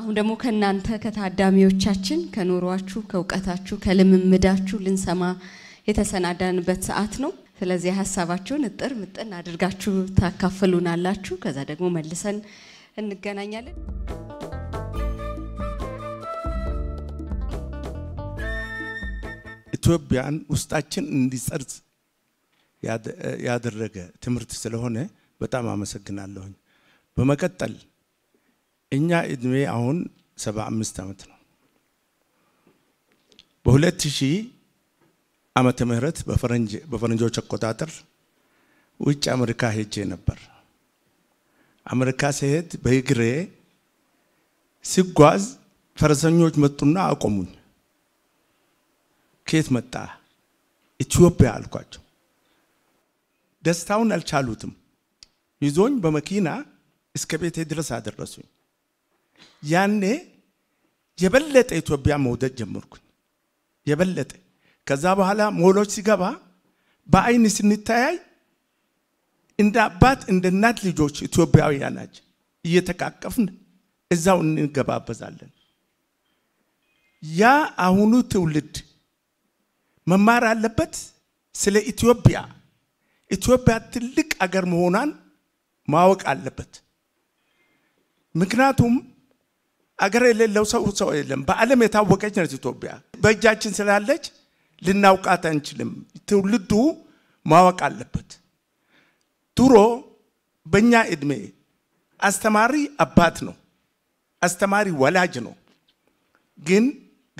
አሁን ደግሞ ከእናንተ ከታዳሚዎቻችን ከኖሯችሁ ከእውቀታችሁ፣ ከልምምዳችሁ ልንሰማ የተሰናዳንበት ሰዓት ነው። ስለዚህ ሀሳባችሁን እጥር ምጥን አድርጋችሁ ታካፍሉናላችሁ። ከዛ ደግሞ መልሰን እንገናኛለን። ኢትዮጵያን ውስጣችን እንዲጸርጽ ያደረገ ትምህርት ስለሆነ በጣም አመሰግናለሁኝ። በመቀጠል እኛ እድሜ አሁን ሰባ አምስት ዓመት ነው። በ በ2000 ዓመተ ምህረት በፈረንጆች አቆጣጠር ውጭ አሜሪካ ሄጄ ነበር። አሜሪካ ሲሄድ በእግሬ ሲጓዝ ፈረሰኞች መጡና አቆሙኝ። ከየት መጣ? ኢትዮጵያ አልኳቸው። ደስታውን አልቻሉትም። ይዞኝ በመኪና እስከ ቤቴ ድረስ አደረሱኝ። ያኔ የበለጠ ኢትዮጵያ መውደድ ጀመርኩኝ። የበለጠ ከዛ በኋላ ሞሎች ሲገባ በአይን ስንታያይ እንደ አባት እንደ እናት ልጆች ኢትዮጵያውያን ናቸው። እየተቃቀፍን እዛው እንገባበዛለን። ያ አሁኑ ትውልድ መማር አለበት ስለ ኢትዮጵያ። ኢትዮጵያ ትልቅ አገር መሆኗን ማወቅ አለበት። ምክንያቱም አገር የሌለው ሰው ሰው የለም። በዓለም የታወቀች ነች ኢትዮጵያ። በእጃችን ስላለች ልናውቃት አንችልም። ትውልዱ ማወቅ አለበት። ድሮ በእኛ እድሜ አስተማሪ አባት ነው፣ አስተማሪ ወላጅ ነው። ግን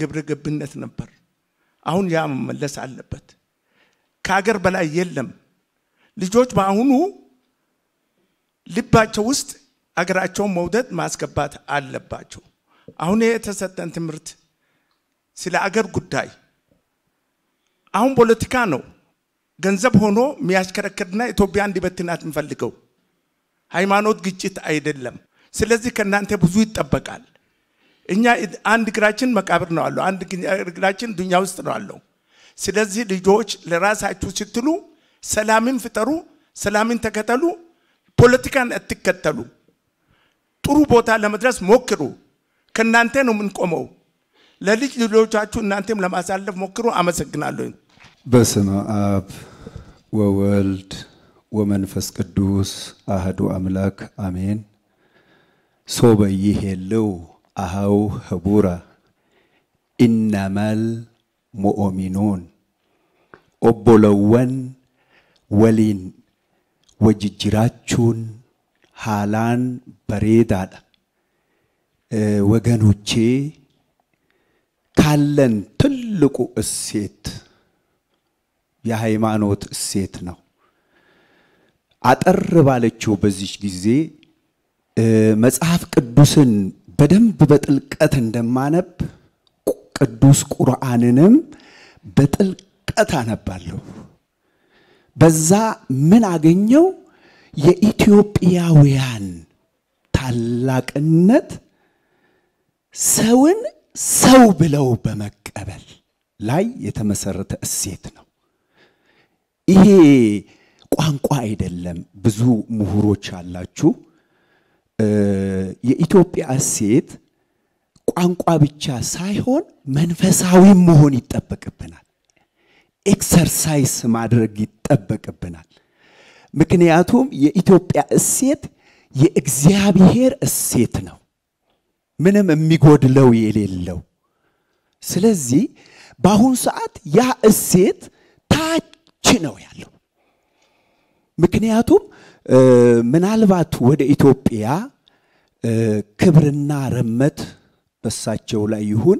ግብረ ገብነት ነበር። አሁን ያ መመለስ አለበት። ከሀገር በላይ የለም። ልጆች በአሁኑ ልባቸው ውስጥ አገራቸውን መውደድ ማስገባት አለባቸው። አሁን የተሰጠን ትምህርት ስለ አገር ጉዳይ አሁን ፖለቲካ ነው ገንዘብ ሆኖ የሚያሽከረክርና ኢትዮጵያ እንዲበትናት የምፈልገው ሃይማኖት ግጭት አይደለም። ስለዚህ ከእናንተ ብዙ ይጠበቃል። እኛ አንድ እግራችን መቃብር ነው አለው፣ አንድ እግራችን ዱኛ ውስጥ ነው አለው። ስለዚህ ልጆች ለራሳችሁ ስትሉ ሰላምን ፍጠሩ፣ ሰላምን ተከተሉ፣ ፖለቲካን አትከተሉ። ጥሩ ቦታ ለመድረስ ሞክሩ። ከእናንተ ነው የምንቆመው። ለልጅ ልጆቻችሁ እናንተም ለማሳለፍ ሞክሩ። አመሰግናለሁ። በስመ አብ ወወልድ ወመንፈስ ቅዱስ አህዱ አምላክ አሜን። ሶበ ይሄለው አሃው ህቡራ ኢነመል ሙእሚኑን ኦቦለወን ወሊን ወጅጅራቹን ሃላን በሬዳዳ ወገኖቼ ካለን ትልቁ እሴት የሃይማኖት እሴት ነው። አጠር ባለችው በዚች ጊዜ መጽሐፍ ቅዱስን በደንብ በጥልቀት እንደማነብ ቅዱስ ቁርአንንም በጥልቀት አነባለሁ። በዛ ምን አገኘው? የኢትዮጵያውያን ታላቅነት ሰውን ሰው ብለው በመቀበል ላይ የተመሰረተ እሴት ነው። ይሄ ቋንቋ አይደለም። ብዙ ምሁሮች አላችሁ። የኢትዮጵያ እሴት ቋንቋ ብቻ ሳይሆን መንፈሳዊም መሆን ይጠበቅብናል። ኤክሰርሳይስ ማድረግ ይጠበቅብናል። ምክንያቱም የኢትዮጵያ እሴት የእግዚአብሔር እሴት ነው። ምንም የሚጎድለው የሌለው። ስለዚህ በአሁኑ ሰዓት ያ እሴት ታች ነው ያለው። ምክንያቱም ምናልባት ወደ ኢትዮጵያ ክብርና ረመት በሳቸው ላይ ይሁን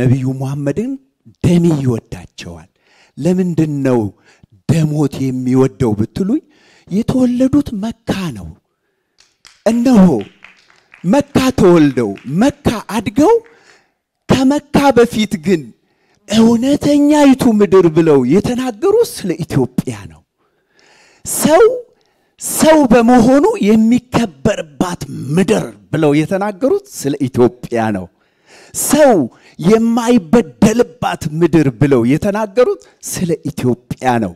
ነቢዩ መሐመድን ደም ይወዳቸዋል። ለምንድን ነው ደሞት የሚወደው ብትሉኝ፣ የተወለዱት መካ ነው። እነሆ መካ ተወልደው መካ አድገው ከመካ በፊት ግን እውነተኛይቱ ምድር ብለው የተናገሩት ስለ ኢትዮጵያ ነው። ሰው ሰው በመሆኑ የሚከበርባት ምድር ብለው የተናገሩት ስለ ኢትዮጵያ ነው። ሰው የማይበደልባት ምድር ብለው የተናገሩት ስለ ኢትዮጵያ ነው።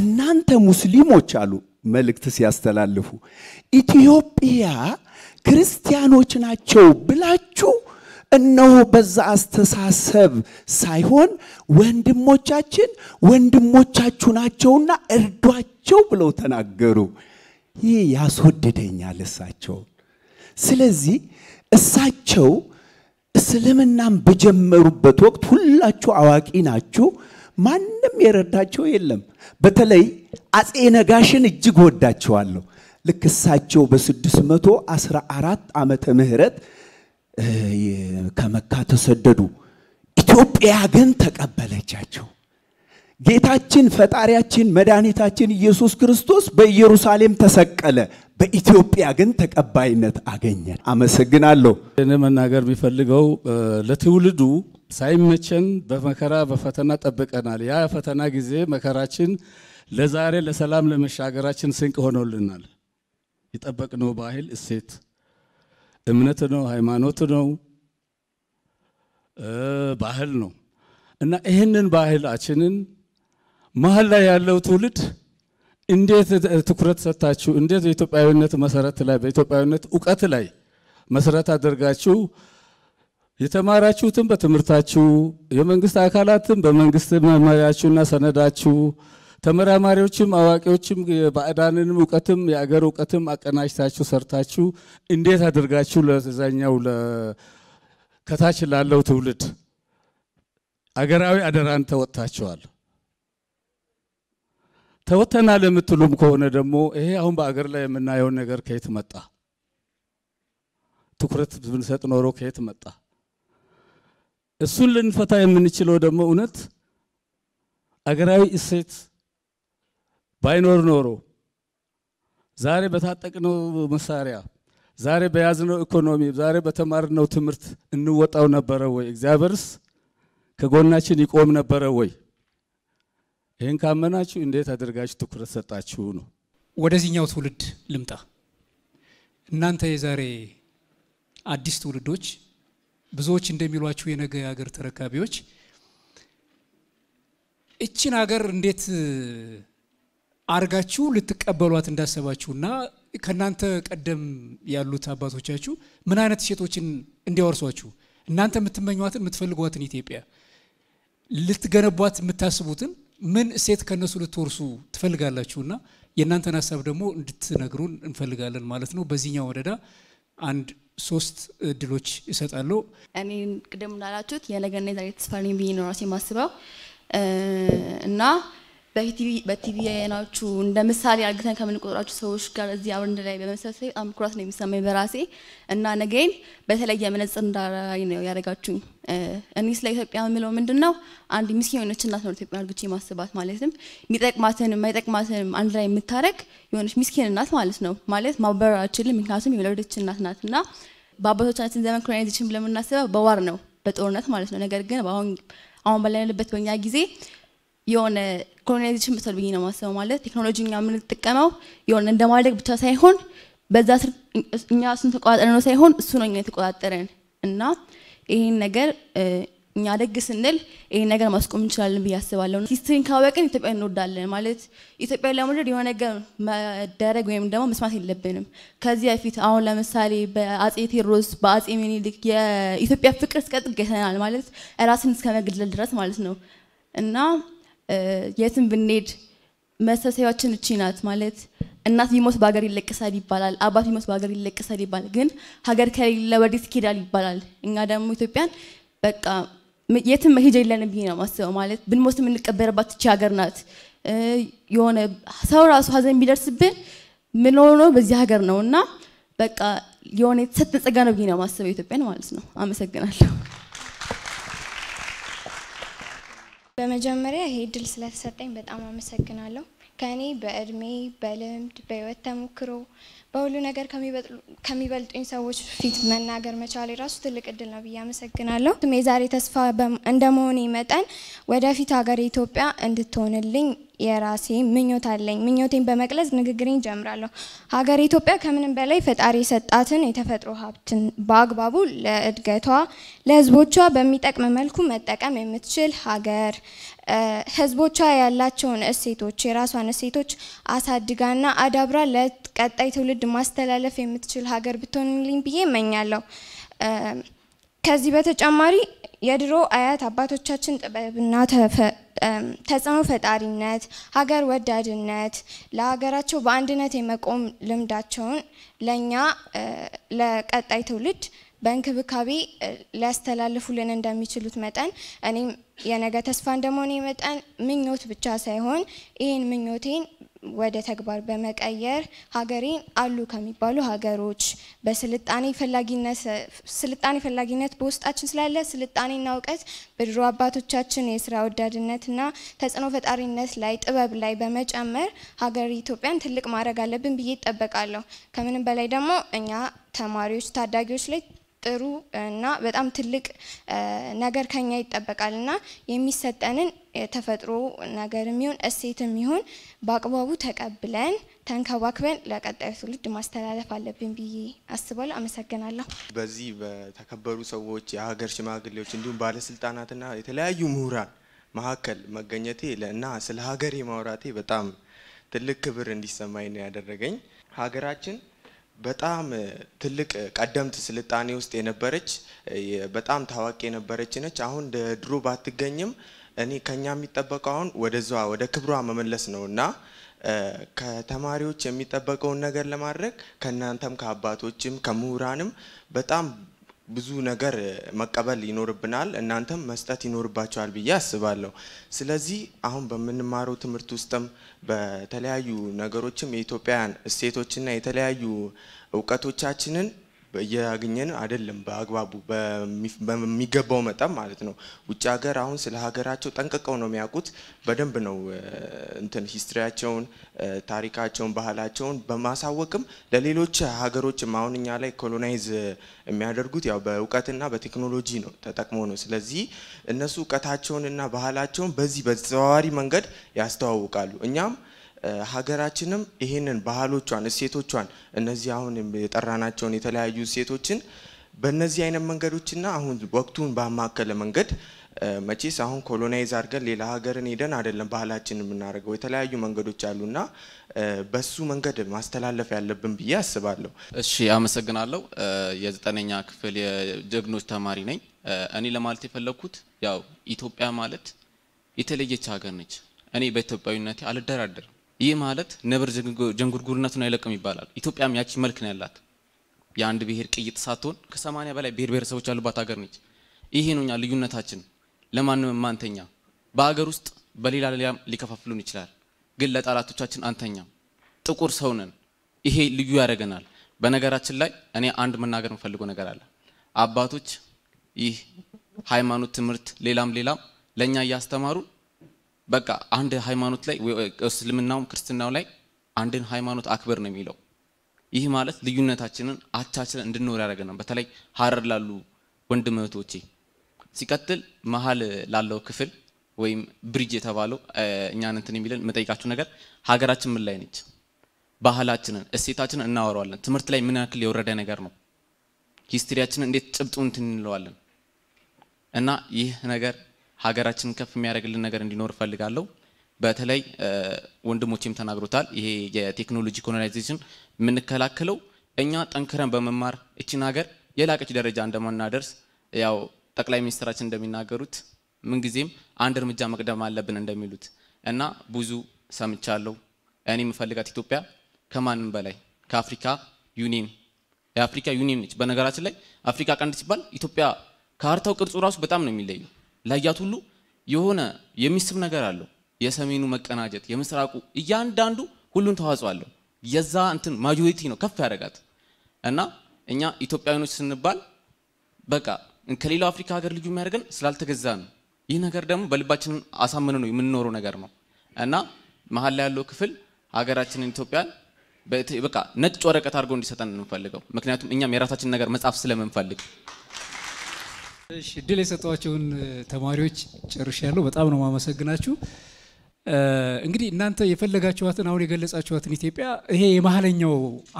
እናንተ ሙስሊሞች አሉ መልእክት ሲያስተላልፉ ኢትዮጵያ ክርስቲያኖች ናቸው ብላችሁ እነሆ በዛ አስተሳሰብ ሳይሆን ወንድሞቻችን ወንድሞቻችሁ ናቸውና እርዷቸው ብለው ተናገሩ። ይህ ያስወድደኛል እሳቸው ስለዚህ እሳቸው እስልምናን በጀመሩበት ወቅት ሁላችሁ አዋቂ ናችሁ፣ ማንም የረዳቸው የለም። በተለይ አፄ ነጋሽን እጅግ ወዳቸዋለሁ። ልክ እሳቸው በ614 ዓመተ ምህረት ከመካ ተሰደዱ። ኢትዮጵያ ግን ተቀበለቻቸው። ጌታችን ፈጣሪያችን መድኃኒታችን ኢየሱስ ክርስቶስ በኢየሩሳሌም ተሰቀለ። በኢትዮጵያ ግን ተቀባይነት አገኘ። አመሰግናለሁ። እኔ መናገር የሚፈልገው ለትውልዱ ሳይመቸን በመከራ በፈተና ጠብቀናል። ያ ፈተና ጊዜ መከራችን ለዛሬ ለሰላም ለመሻገራችን ስንቅ ሆኖልናል። የጠበቅነው ባህል እሴት፣ እምነት ነው፣ ሃይማኖት ነው፣ ባህል ነው እና ይህንን ባህላችንን መሀል ላይ ያለው ትውልድ እንዴት ትኩረት ሰጥታችሁ እንዴት በኢትዮጵያዊነት መሰረት ላይ በኢትዮጵያዊነት እውቀት ላይ መሰረት አድርጋችሁ የተማራችሁትን በትምህርታችሁ የመንግስት አካላትን በመንግስት መመሪያችሁና ሰነዳችሁ ተመራማሪዎችም አዋቂዎችም ባዕዳንንም እውቀትም የአገር እውቀትም አቀናጅታችሁ ሰርታችሁ እንዴት አድርጋችሁ ለዛኛው ከታች ላለው ትውልድ አገራዊ አደራን ተወጥታችኋል። ተወጥተናል የምትሉም ከሆነ ደግሞ ይሄ አሁን በአገር ላይ የምናየውን ነገር ከየት መጣ? ትኩረት ብንሰጥ ኖሮ ከየት መጣ? እሱን ልንፈታ የምንችለው ደግሞ እውነት አገራዊ እሴት ባይኖር ኖሮ ዛሬ በታጠቅነው መሳሪያ፣ ዛሬ በያዝነው ኢኮኖሚ፣ ዛሬ በተማርነው ትምህርት እንወጣው ነበረ ወይ? እግዚአብሔርስ ከጎናችን ይቆም ነበረ ወይ? ይህን ካመናችሁ እንዴት አድርጋችሁ ትኩረት ሰጣችሁ ነው። ወደዚህኛው ትውልድ ልምጣ። እናንተ የዛሬ አዲስ ትውልዶች ብዙዎች እንደሚሏችሁ የነገ የሀገር ተረካቢዎች እችን ሀገር እንዴት አርጋችሁ ልትቀበሏት እንዳሰባችሁና ከእናንተ ቀደም ያሉት አባቶቻችሁ ምን አይነት ሴቶችን እንዲያወርሷችሁ እናንተ የምትመኟትን የምትፈልጓትን ኢትዮጵያ ልትገነቧት የምታስቡትን ምን እሴት ከእነሱ ልትወርሱ ትፈልጋላችሁና የእናንተን ሀሳብ ደግሞ እንድትነግሩን እንፈልጋለን ማለት ነው። በዚህኛው ወረዳ አንድ ሶስት እድሎች እሰጣለሁ። እኔ ቅድም እንዳላችሁት የነገና የዛሬ ተስፋ ብዬ ነው ራሴ የማስበው እና በቲቪ ያየናችሁ እንደ ምሳሌ አድርገን ከምንቆጥራችሁ ሰዎች ጋር እዚህ አብረን ላይ በመሰብሰብ በጣም ኩራት ነው የሚሰማኝ በራሴ እና ነገይን በተለየ መነጽር እንዳራይ ነው ያደረጋችሁኝ። እኔ ስለ ኢትዮጵያ የምለው ምንድን ነው፣ አንድ ሚስኪን የሆነች እናት ነው ኢትዮጵያ አድርግቼ ማስባት። ማለትም የሚጠቅማትን የማይጠቅማትን አንድ ላይ የምታረግ የሆነች ሚስኪን እናት ማለት ነው። ማለት ማበረር አችልም፣ ምክንያቱም የወለደች እናት ናት እና በአባቶቻችን ዘመን ኮሎናይዜሽን ብለን የምናስበው በዋር ነው በጦርነት ማለት ነው። ነገር ግን አሁን ባለንበት በእኛ ጊዜ የሆነ ኮሎናይዜሽን ብትል ብዬ ነው ማስበው። ማለት ቴክኖሎጂ እኛ የምንጠቀመው የሆነ እንደ ማድረግ ብቻ ሳይሆን በዛ ስር እኛ እሱን ተቆጣጠረ ነው ሳይሆን እሱ ነው እኛ የተቆጣጠረን እና ይህን ነገር እኛ ደግ ስንል ይህን ነገር ማስቆም እንችላለን ብዬ አስባለሁ። ሂስትሪን ካወቅን ኢትዮጵያ እንወዳለን ማለት ኢትዮጵያ ለመውደድ የሆነ ነገር መደረግ ወይም ደግሞ መስማት የለብንም። ከዚህ በፊት አሁን ለምሳሌ በአጼ ቴዎድሮስ በአጼ ሚኒሊክ የኢትዮጵያ ፍቅር እስከ ጥግ አይተናል ማለት ራስን እስከ መግደል ድረስ ማለት ነው እና የትም ብንሄድ መሰሰያችን እቺ ናት ማለት እናት ቢሞት በሀገር ይለቀሳል ይባላል፣ አባት ቢሞት በሀገር ይለቀሳል ይባላል። ግን ሀገር ከሌለ ወዴት ይሄዳል ይባላል። እኛ ደግሞ ኢትዮጵያን በቃ የትም መሄጃ የለንም ብዬ ነው ማስበው። ማለት ብንሞት የምንቀበርባት እቺ ሀገር ናት። የሆነ ሰው ራሱ ሀዘን ቢደርስብን ምን ሆኖ በዚህ ሀገር ነው እና በቃ የሆነ የተሰጠን ጸጋ ነው ብዬ ነው ማስበው ኢትዮጵያን ማለት ነው። አመሰግናለሁ። በመጀመሪያ ይሄ እድል ስለተሰጠኝ በጣም አመሰግናለሁ። ከእኔ በእድሜ በልምድ በህይወት ተሞክሮ በሁሉ ነገር ከሚበልጡኝ ሰዎች ፊት መናገር መቻል የራሱ ትልቅ እድል ነው ብዬ አመሰግናለሁ። የዛሬ ተስፋ እንደመሆኔ መጠን ወደፊት ሀገር ኢትዮጵያ እንድትሆንልኝ የራሴ ምኞት አለኝ። ምኞቴን በመግለጽ ንግግሬን ጀምራለሁ። ሀገር ኢትዮጵያ ከምንም በላይ ፈጣሪ የሰጣትን የተፈጥሮ ሀብትን በአግባቡ ለእድገቷ ለህዝቦቿ በሚጠቅም መልኩ መጠቀም የምትችል ሀገር ህዝቦቿ ያላቸውን እሴቶች የራሷን እሴቶች አሳድጋና አዳብራ ለቀጣይ ትውልድ ማስተላለፍ የምትችል ሀገር ብትሆንልኝ ብዬ እመኛለሁ። ከዚህ በተጨማሪ የድሮ አያት አባቶቻችን ጥበብና ተጽዕኖ ፈጣሪነት፣ ሀገር ወዳድነት፣ ለሀገራቸው በአንድነት የመቆም ልምዳቸውን ለእኛ ለቀጣይ ትውልድ በእንክብካቤ ሊያስተላልፉልን እንደሚችሉት መጠን እኔም የነገ ተስፋ እንደመሆኔ መጠን ምኞት ብቻ ሳይሆን ይህን ምኞቴን ወደ ተግባር በመቀየር ሀገሬን አሉ ከሚባሉ ሀገሮች በስልጣኔ ፈላጊነት በውስጣችን ስላለ ስልጣኔና እውቀት በድሮ አባቶቻችን የስራ ወዳድነትና ተጽዕኖ ፈጣሪነት ላይ ጥበብ ላይ በመጨመር ሀገር ኢትዮጵያን ትልቅ ማድረግ አለብን ብዬ ይጠበቃለሁ። ከምንም በላይ ደግሞ እኛ ተማሪዎች ታዳጊዎች ላይ ጥሩ እና በጣም ትልቅ ነገር ከኛ ይጠበቃል እና የሚሰጠንን የተፈጥሮ ነገር ይሁን እሴትም ይሁን በአግባቡ ተቀብለን ተንከባክበን ለቀጣዩ ትውልድ ማስተላለፍ አለብን ብዬ አስባለሁ። አመሰግናለሁ። በዚህ በተከበሩ ሰዎች፣ የሀገር ሽማግሌዎች እንዲሁም ባለስልጣናትና የተለያዩ ምሁራን መካከል መገኘቴ እና ስለ ሀገሬ ማውራቴ በጣም ትልቅ ክብር እንዲሰማኝ ነው ያደረገኝ ሀገራችን በጣም ትልቅ ቀደምት ስልጣኔ ውስጥ የነበረች በጣም ታዋቂ የነበረች ነች። አሁን ድሮ ባትገኝም እኔ ከኛ የሚጠበቀው አሁን ወደዛ ወደ ክብሯ መመለስ ነው እና ከተማሪዎች የሚጠበቀውን ነገር ለማድረግ ከእናንተም ከአባቶችም ከምሁራንም በጣም ብዙ ነገር መቀበል ይኖርብናል፣ እናንተም መስጠት ይኖርባቸዋል ብዬ አስባለሁ። ስለዚህ አሁን በምንማረው ትምህርት ውስጥም በተለያዩ ነገሮችም የኢትዮጵያን እሴቶችና የተለያዩ እውቀቶቻችንን እያገኘን አይደለም፣ በአግባቡ በሚገባው መጠን ማለት ነው። ውጭ ሀገር አሁን ስለ ሀገራቸው ጠንቅቀው ነው የሚያውቁት። በደንብ ነው እንትን ሂስትሪያቸውን፣ ታሪካቸውን፣ ባህላቸውን በማሳወቅም ለሌሎች ሀገሮችም አሁን እኛ ላይ ኮሎናይዝ የሚያደርጉት ያው በእውቀትና በቴክኖሎጂ ነው ተጠቅሞ ነው። ስለዚህ እነሱ እውቀታቸውንና ባህላቸውን በዚህ በተዘዋዋሪ መንገድ ያስተዋውቃሉ እኛም ሀገራችንም ይህንን ባህሎቿን፣ እሴቶቿን እነዚህ አሁን የጠራናቸውን የተለያዩ እሴቶችን በእነዚህ አይነት መንገዶችና አሁን ወቅቱን ባማከለ መንገድ መቼስ አሁን ኮሎናይዝ አድርገን ሌላ ሀገርን ሄደን አይደለም ባህላችን የምናደርገው የተለያዩ መንገዶች አሉና በሱ መንገድ ማስተላለፍ ያለብን ብዬ አስባለሁ። እሺ፣ አመሰግናለሁ። የዘጠነኛ ክፍል የጀግኖች ተማሪ ነኝ። እኔ ለማለት የፈለግኩት ያው ኢትዮጵያ ማለት የተለየች ሀገር ነች። እኔ በኢትዮጵያዊነቴ አልደራደርም። ይህ ማለት ነብር ጀንጉርጉርነቱን አይለቅም ይባላል። ኢትዮጵያም ያቺ መልክ ነው ያላት የአንድ ብሔር ቅይጥ ሳትሆን ከሰማንያ በላይ ብሔር ብሔረሰቦች ያሉባት ሀገር ነች። ይሄ ነው ልዩነታችን። ለማንም የማንተኛ በሀገር ውስጥ በሌላ ሌላም ሊከፋፍሉን ይችላል፣ ግን ለጠላቶቻችን አንተኛ ጥቁር ሰው ነን። ይሄ ልዩ ያደርገናል። በነገራችን ላይ እኔ አንድ መናገር የምፈልገው ነገር አለ። አባቶች ይህ ሃይማኖት፣ ትምህርት፣ ሌላም ሌላም ለእኛ እያስተማሩን በቃ አንድ ሃይማኖት ላይ እስልምናውም ክርስትናው ላይ አንድን ሃይማኖት አክብር ነው የሚለው። ይህ ማለት ልዩነታችንን አቻችለን እንድንኖር ነው። በተለይ ሀረር ላሉ ወንድም እህቶቼ። ሲቀጥል መሀል ላለው ክፍል ወይም ብሪጅ የተባለው እኛን እንትን የሚለን የምጠይቃችሁ ነገር ሀገራችን ምን ላይ ነች? ባህላችንን እሴታችንን እናወረዋለን። ትምህርት ላይ ምን ያክል የወረደ ነገር ነው? ሂስትሪያችንን እንዴት ጭብጡ እንትን እንለዋለን? እና ይህ ነገር ሀገራችንን ከፍ የሚያደርግልን ነገር እንዲኖር እፈልጋለሁ። በተለይ ወንድሞቼም ተናግሮታል። ይሄ የቴክኖሎጂ ኮሎናይዜሽን የምንከላከለው እኛ ጠንክረን በመማር እችን ሀገር የላቀች ደረጃ እንደማናደርስ ያው ጠቅላይ ሚኒስትራችን እንደሚናገሩት ምንጊዜም አንድ እርምጃ መቅደም አለብን እንደሚሉት እና ብዙ ሰምቻለሁ። እኔ የምፈልጋት ኢትዮጵያ ከማንም በላይ ከአፍሪካ ዩኒየን የአፍሪካ ዩኒየን ነች። በነገራችን ላይ አፍሪካ ቀንድ ሲባል ኢትዮጵያ ካርታው ቅርጹ ራሱ በጣም ነው የሚለየው። ላያት ሁሉ የሆነ የሚስብ ነገር አለው። የሰሜኑ መቀናጀት፣ የምስራቁ እያንዳንዱ ሁሉን ተዋጽኦ አለው። የዛ እንትን ማጆሪቲ ነው ከፍ ያደርጋት እና እኛ ኢትዮጵያውያኖች ስንባል በቃ ከሌላው አፍሪካ ሀገር ልዩ የሚያደርገን ስላልተገዛ ነው። ይህ ነገር ደግሞ በልባችን አሳምነ ነው የምንኖረው ነገር ነው እና መሀል ላይ ያለው ክፍል ሀገራችንን ኢትዮጵያን በቃ ነጭ ወረቀት አድርጎ እንዲሰጠን እንፈልገው። ምክንያቱም እኛም የራሳችን ነገር መጻፍ ስለምንፈልግ እሺ እድል የሰጧቸውን ተማሪዎች ጨርሻለሁ። በጣም ነው ማመሰግናችሁ። እንግዲህ እናንተ የፈለጋችኋትን አሁን የገለጻችኋትን ኢትዮጵያ ይሄ የመሀለኛው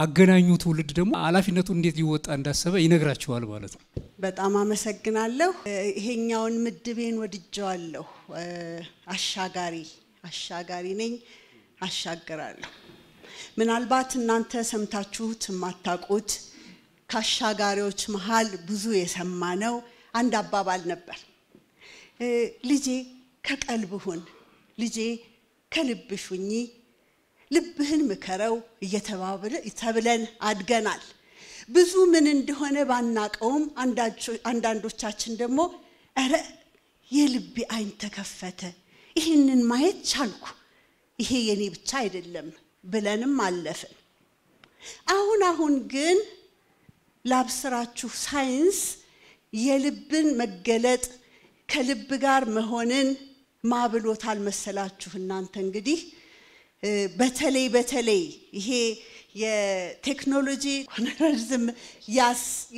አገናኙ ትውልድ ደግሞ ኃላፊነቱን እንዴት ሊወጣ እንዳሰበ ይነግራችኋል ማለት ነው። በጣም አመሰግናለሁ። ይሄኛውን ምድቤን ወድጀዋለሁ። አሻጋሪ አሻጋሪ ነኝ፣ አሻግራለሁ። ምናልባት እናንተ ሰምታችሁት የማታውቁት ከአሻጋሪዎች መሀል ብዙ የሰማ ነው አንድ አባባል ነበር። ልጄ ከቀልብ ሁን፣ ልጄ ከልብ ሁኚ፣ ልብህን ምከረው ተብለን አድገናል። ብዙ ምን እንደሆነ ባናቀውም አንዳንዶቻችን ደግሞ እረ የልቤ አይን ተከፈተ፣ ይህንን ማየት ቻልኩ፣ ይሄ የኔ ብቻ አይደለም ብለንም አለፍን። አሁን አሁን ግን ላብስራችሁ ሳይንስ የልብን መገለጥ ከልብ ጋር መሆንን ማብሎት አልመሰላችሁ እናንተ እንግዲህ በተለይ በተለይ ይሄ የቴክኖሎጂ ኮነረዝም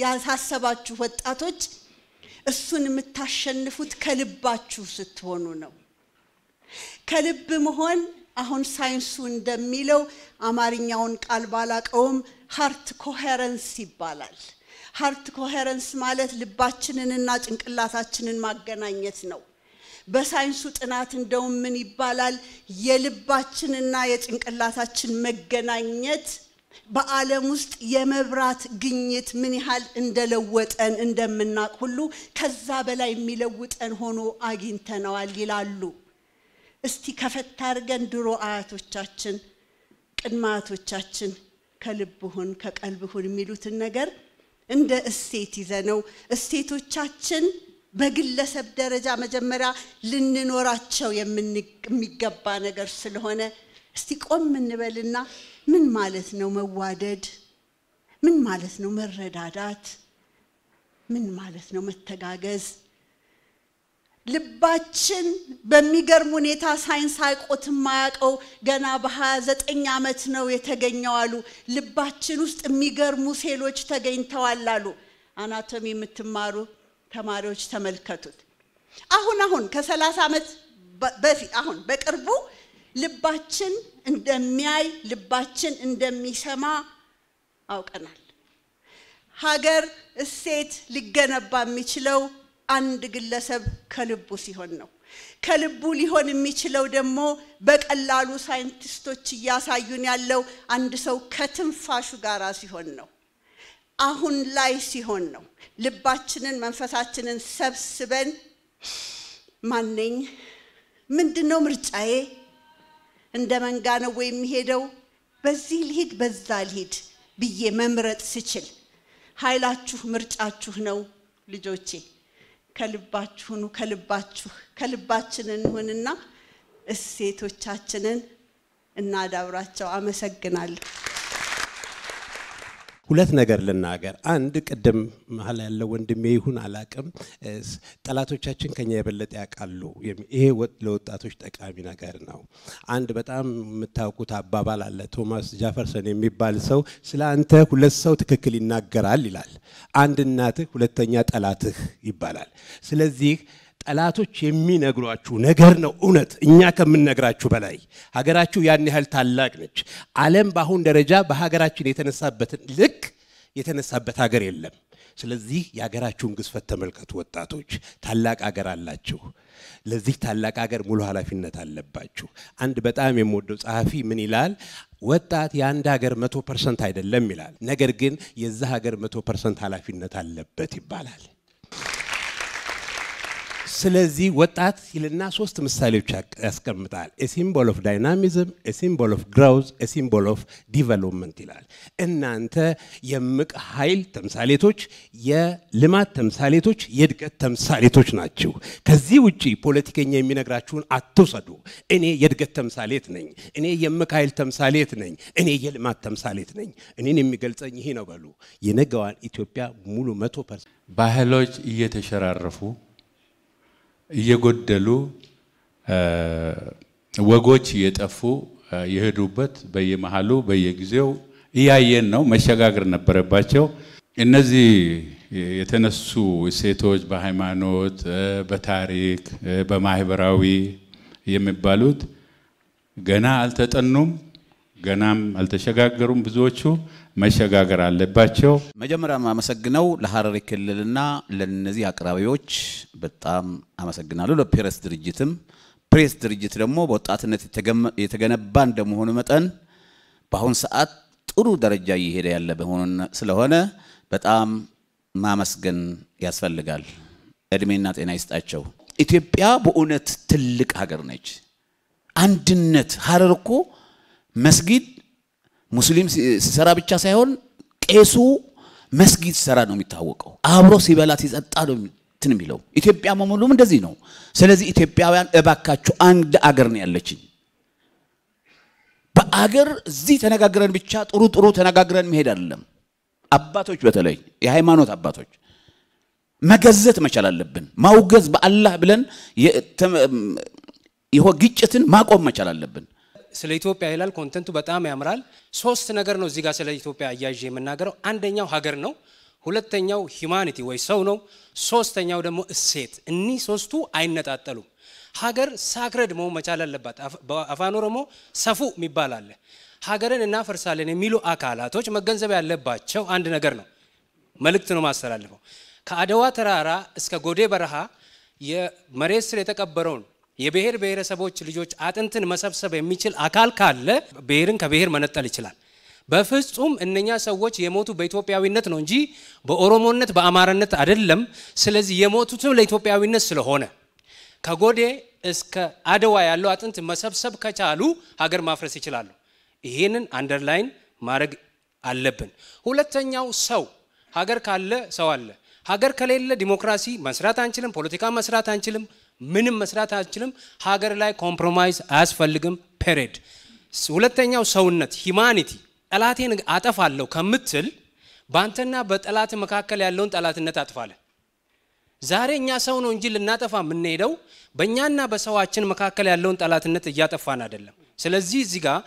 ያሳሰባችሁ ወጣቶች እሱን የምታሸንፉት ከልባችሁ ስትሆኑ ነው። ከልብ መሆን አሁን ሳይንሱ እንደሚለው አማርኛውን ቃል ባላቀውም ሀርት ኮሄረንስ ይባላል። ሃርት ኮሄረንስ ማለት ልባችንንና ጭንቅላታችንን ማገናኘት ነው። በሳይንሱ ጥናት እንደውም ምን ይባላል? የልባችንና የጭንቅላታችን መገናኘት በዓለም ውስጥ የመብራት ግኝት ምን ያህል እንደለወጠን እንደምናቅ ሁሉ ከዛ በላይ የሚለውጠን ሆኖ አግኝተነዋል ይላሉ። እስቲ ከፈታ አድርገን ድሮ አያቶቻችን ቅድመ አያቶቻችን ከልብሁን ከቀልብሁን የሚሉትን ነገር እንደ እሴት ይዘነው እሴቶቻችን በግለሰብ ደረጃ መጀመሪያ ልንኖራቸው የሚገባ ነገር ስለሆነ እስቲ ቆም እንበልና ምን ማለት ነው መዋደድ? ምን ማለት ነው መረዳዳት? ምን ማለት ነው መተጋገዝ? ልባችን በሚገርም ሁኔታ ሳይንስ አይቆት የማያውቀው ገና በ29 ዓመት ነው የተገኘው አሉ። ልባችን ውስጥ የሚገርሙ ሴሎች ተገኝተዋል አሉ። አናቶሚ የምትማሩ ተማሪዎች ተመልከቱት። አሁን አሁን ከ30 ዓመት በፊት አሁን በቅርቡ ልባችን እንደሚያይ ልባችን እንደሚሰማ አውቀናል። ሀገር እሴት ሊገነባ የሚችለው አንድ ግለሰብ ከልቡ ሲሆን ነው። ከልቡ ሊሆን የሚችለው ደግሞ በቀላሉ ሳይንቲስቶች እያሳዩን ያለው አንድ ሰው ከትንፋሹ ጋራ ሲሆን ነው። አሁን ላይ ሲሆን ነው። ልባችንን መንፈሳችንን ሰብስበን ማነኝ? ምንድን ነው ምርጫዬ? እንደ መንጋ ነው ወይ የሚሄደው? በዚህ ልሂድ፣ በዛ ልሂድ ብዬ መምረጥ ስችል ኃይላችሁ ምርጫችሁ ነው ልጆቼ። ከልባችሁ ሁኑ፣ ከልባችሁ ከልባችን እንሁንና እሴቶቻችንን እናዳብራቸው። አመሰግናለሁ። ሁለት ነገር ልናገር። አንድ ቅድም መሀል ያለው ወንድሜ ይሁን አላቅም፣ ጠላቶቻችን ከኛ የበለጠ ያውቃሉ። ይሄ ለወጣቶች ጠቃሚ ነገር ነው። አንድ በጣም የምታውቁት አባባል አለ። ቶማስ ጃፈርሰን የሚባል ሰው ስለ አንተ ሁለት ሰው ትክክል ይናገራል ይላል። አንድ እናትህ፣ ሁለተኛ ጠላትህ ይባላል። ስለዚህ ጠላቶች የሚነግሯችሁ ነገር ነው እውነት፣ እኛ ከምንነግራችሁ በላይ። ሀገራችሁ ያን ያህል ታላቅ ነች። አለም በአሁን ደረጃ በሀገራችን የተነሳበትን ልክ የተነሳበት ሀገር የለም። ስለዚህ የሀገራችሁን ግዝፈት ተመልከቱ ወጣቶች። ታላቅ ሀገር አላችሁ። ለዚህ ታላቅ ሀገር ሙሉ ኃላፊነት አለባችሁ። አንድ በጣም የምወደው ጸሐፊ ምን ይላል? ወጣት የአንድ ሀገር መቶ ፐርሰንት አይደለም ይላል፣ ነገር ግን የዛ ሀገር መቶ ፐርሰንት ኃላፊነት አለበት ይባላል። ስለዚህ ወጣት ይልና ሶስት ምሳሌዎች ያስቀምጣል። ሲምቦል ኦፍ ዳይናሚዝም፣ ሲምቦል ኦፍ ግራውዝ፣ ሲምቦል ኦፍ ዲቨሎፕመንት ይላል። እናንተ የምቅ ኃይል ተምሳሌቶች፣ የልማት ተምሳሌቶች፣ የእድገት ተምሳሌቶች ናችሁ። ከዚህ ውጭ ፖለቲከኛ የሚነግራችሁን አትውሰዱ። እኔ የእድገት ተምሳሌት ነኝ፣ እኔ የምቅ ኃይል ተምሳሌት ነኝ፣ እኔ የልማት ተምሳሌት ነኝ፣ እኔን የሚገልጸኝ ይሄ ነው በሉ። የነገዋን ኢትዮጵያ ሙሉ መቶ ፐርሰንት ባህሎች እየተሸራረፉ እየጎደሉ ወጎች እየጠፉ የሄዱበት በየመሃሉ በየጊዜው እያየን ነው። መሸጋገር ነበረባቸው። እነዚህ የተነሱ እሴቶች በሃይማኖት፣ በታሪክ፣ በማህበራዊ የሚባሉት ገና አልተጠኑም። ገናም አልተሸጋገሩም። ብዙዎቹ መሸጋገር አለባቸው። መጀመሪያ አመሰግነው ለሀረሪ ክልልና ለነዚህ አቅራቢዎች በጣም አመሰግናለሁ። ለፕሬስ ድርጅትም ፕሬስ ድርጅት ደግሞ በወጣትነት የተገነባ እንደመሆኑ መጠን በአሁን ሰዓት ጥሩ ደረጃ እየሄደ ያለ ስለሆነ በጣም ማመስገን ያስፈልጋል። እድሜና ጤና ይስጣቸው። ኢትዮጵያ በእውነት ትልቅ ሀገር ነች። አንድነት ሀረር እኮ መስጊድ ሙስሊም ሲሰራ ብቻ ሳይሆን ቄሱ መስጊድ ሲሰራ ነው የሚታወቀው። አብሮ ሲበላ ሲጸጣ ነው እንትን የሚለው። ኢትዮጵያ መሙሉም እንደዚህ ነው። ስለዚህ ኢትዮጵያውያን እባካችሁ አንድ አገር ነው ያለችኝ። በአገር እዚህ ተነጋግረን ብቻ ጥሩ ጥሩ ተነጋግረን መሄድ አይደለም። አባቶች በተለይ የሃይማኖት አባቶች መገዘት መቻል አለብን። ማውገዝ በአላህ ብለን ግጭትን ማቆም መቻል አለብን። ስለ ኢትዮጵያ ይላል። ኮንተንቱ በጣም ያምራል። ሶስት ነገር ነው እዚህ ጋር ስለ ኢትዮጵያ አያይዤ የምናገረው። አንደኛው ሀገር ነው፣ ሁለተኛው ሂማኒቲ ወይ ሰው ነው፣ ሶስተኛው ደግሞ እሴት። እኒህ ሶስቱ አይነጣጠሉም። ሀገር ሳክረድ መሆን መቻል አለባት። በአፋን ኦሮሞ ሰፉ የሚባል አለ። ሀገርን እናፈርሳለን የሚሉ አካላቶች መገንዘብ ያለባቸው አንድ ነገር ነው። መልእክት ነው ማስተላልፈው። ከአደዋ ተራራ እስከ ጎዴ በረሃ የመሬት ስር የተቀበረውን የብሔር ብሔረሰቦች ልጆች አጥንትን መሰብሰብ የሚችል አካል ካለ ብሔርን ከብሔር መነጠል ይችላል። በፍጹም እነኛ ሰዎች የሞቱ በኢትዮጵያዊነት ነው እንጂ በኦሮሞነት በአማራነት አይደለም። ስለዚህ የሞቱትም ለኢትዮጵያዊነት ስለሆነ ከጎዴ እስከ አድዋ ያለው አጥንት መሰብሰብ ከቻሉ ሀገር ማፍረስ ይችላሉ። ይህንን አንደርላይን ማድረግ አለብን። ሁለተኛው ሰው ሀገር ካለ ሰው አለ። ሀገር ከሌለ ዲሞክራሲ መስራት አንችልም፣ ፖለቲካ መስራት አንችልም፣ ምንም መስራት አልችልም። ሀገር ላይ ኮምፕሮማይዝ አያስፈልግም። ፔሬድ። ሁለተኛው ሰውነት ሂማኒቲ፣ ጠላቴን አጠፋለሁ ከምትል በአንተና በጠላት መካከል ያለውን ጠላትነት አጥፋለ። ዛሬ እኛ ሰው ነው እንጂ ልናጠፋ የምንሄደው በእኛና በሰዋችን መካከል ያለውን ጠላትነት እያጠፋን አይደለም። ስለዚህ እዚህ ጋር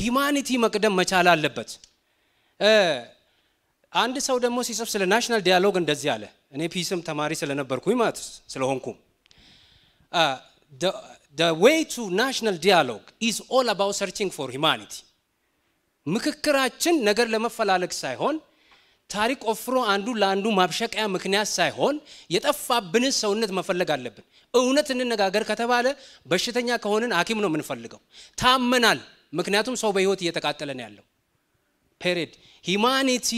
ሂማኒቲ መቅደም መቻል አለበት። አንድ ሰው ደግሞ ሲጽፍ ስለ ናሽናል ዲያሎግ እንደዚህ አለ። እኔ ፒስም ተማሪ ስለነበርኩኝ ማለት ስለሆንኩም uh, the, the way to national dialogue is all about searching for humanity ምክክራችን ነገር ለመፈላለግ ሳይሆን ታሪክ ቆፍሮ አንዱ ለአንዱ ማብሸቂያ ምክንያት ሳይሆን የጠፋብንን ሰውነት መፈለግ አለብን እውነት እንነጋገር ከተባለ በሽተኛ ከሆንን ሀኪም ነው የምንፈልገው ታመናል ምክንያቱም ሰው በህይወት እየተቃጠለ ነው ያለው ፔሬድ ሂማኒቲ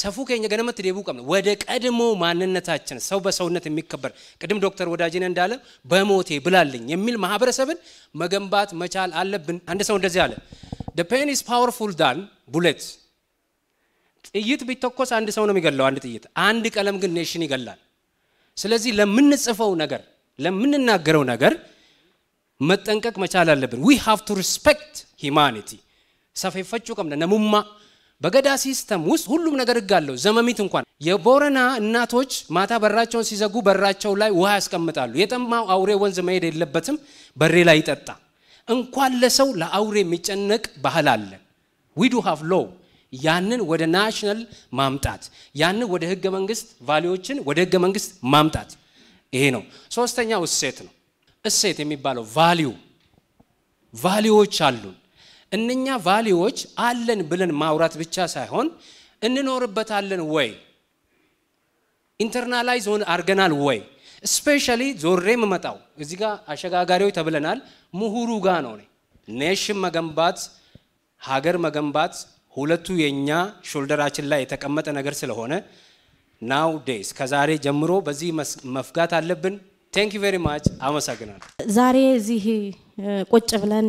ሰፉ ከኛ ገነመት ደቡብ ቀም ወደ ቀድሞ ማንነታችን ሰው በሰውነት የሚከበር ቅድም ዶክተር ወዳጅነ እንዳለ በሞቴ ብላልኝ የሚል ማህበረሰብን መገንባት መቻል አለብን። አንድ ሰው እንደዚህ አለ፣ the pain is powerful than bullet ጥይት ቢተኮስ አንድ ሰው ነው የሚገለው አንድ ጥይት፣ አንድ ቀለም ግን ኔሽን ይገላል። ስለዚህ ለምንጽፈው ነገር ለምንናገረው ነገር መጠንቀቅ መቻል አለብን። we have to respect humanity ሰፈ ይፈጩ ቀም ነሙማ በገዳ ሲስተም ውስጥ ሁሉም ነገር ህግ አለው። ዘመሚት እንኳን የቦረና እናቶች ማታ በራቸውን ሲዘጉ በራቸው ላይ ውሃ ያስቀምጣሉ። የጠማው አውሬ ወንዝ መሄድ የለበትም፣ በሬ ላይ ይጠጣ። እንኳን ለሰው ለአውሬ የሚጨነቅ ባህል አለ። ዊዱ ሃፍ ሎ ያንን ወደ ናሽናል ማምጣት ያንን ወደ ህገ መንግስት ቫሊዎችን ወደ ህገ መንግስት ማምጣት ይሄ ነው። ሶስተኛው እሴት ነው። እሴት የሚባለው ቫሊዩ ቫሊዎች አሉን እነኛ ቫሊዎች አለን ብለን ማውራት ብቻ ሳይሆን እንኖርበታለን ወይ ኢንተርናላይዝ ሆን አርገናል ወይ ስፔሻሊ ዞሬ የምመጣው እዚ ጋ አሸጋጋሪዎች ተብለናል ምሁሩ ጋ ነው ኔሽን መገንባት ሀገር መገንባት ሁለቱ የእኛ ሾልደራችን ላይ የተቀመጠ ነገር ስለሆነ ናው ዴይስ ከዛሬ ጀምሮ በዚህ መፍጋት አለብን ቴንክ ዩ ቨሪ ማች አመሰግናል ዛሬ እዚህ ቁጭ ብለን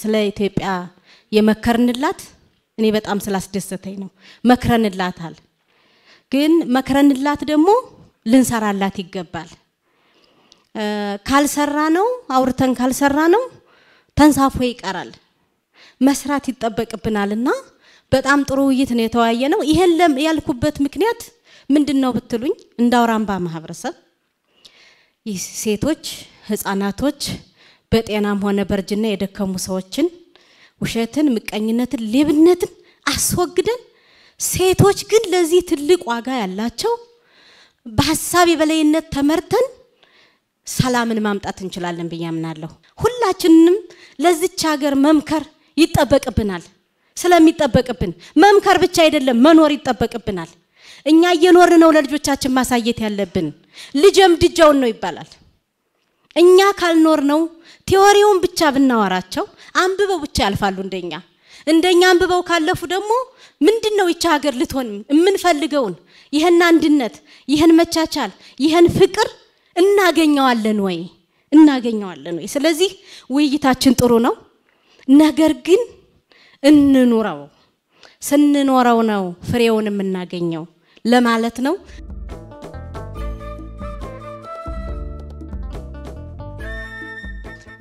ስለ ኢትዮጵያ የመከርንላት እኔ በጣም ስላስደሰተኝ ነው። መክረንላታል። ግን መክረንላት ደግሞ ልንሰራላት ይገባል። ካልሰራ ነው አውርተን ካልሰራ ነው ተንሳፎ ይቀራል። መስራት ይጠበቅብናልና በጣም ጥሩ ውይይት ነው የተወያየ ነው። ይሄን ያልኩበት ምክንያት ምንድን ነው ብትሉኝ እንደ አውራምባ ማህበረሰብ ሴቶች፣ ህፃናቶች በጤናም ሆነ በእርጅና የደከሙ ሰዎችን ውሸትን፣ ምቀኝነትን፣ ሌብነትን አስወግደን ሴቶች ግን ለዚህ ትልቅ ዋጋ ያላቸው በሀሳብ የበላይነት ተመርተን ሰላምን ማምጣት እንችላለን ብዬ አምናለሁ። ሁላችንም ለዚች ሀገር መምከር ይጠበቅብናል። ስለሚጠበቅብን መምከር ብቻ አይደለም መኖር ይጠበቅብናል። እኛ እየኖርን ነው ለልጆቻችን ማሳየት ያለብን። ልጅ እምድጃውን ነው ይባላል። እኛ ካልኖር ነው ቴዎሪውን ብቻ ብናወራቸው አንብበው ብቻ ያልፋሉ እንደኛ እንደኛ አንብበው ካለፉ ደግሞ ምንድን ነው ይቻ ሀገር ልትሆን የምንፈልገውን ይህን አንድነት ይህን መቻቻል ይህን ፍቅር እናገኘዋለን ወይ እናገኘዋለን ወይ ስለዚህ ውይይታችን ጥሩ ነው ነገር ግን እንኑረው ስንኖረው ነው ፍሬውን የምናገኘው ለማለት ነው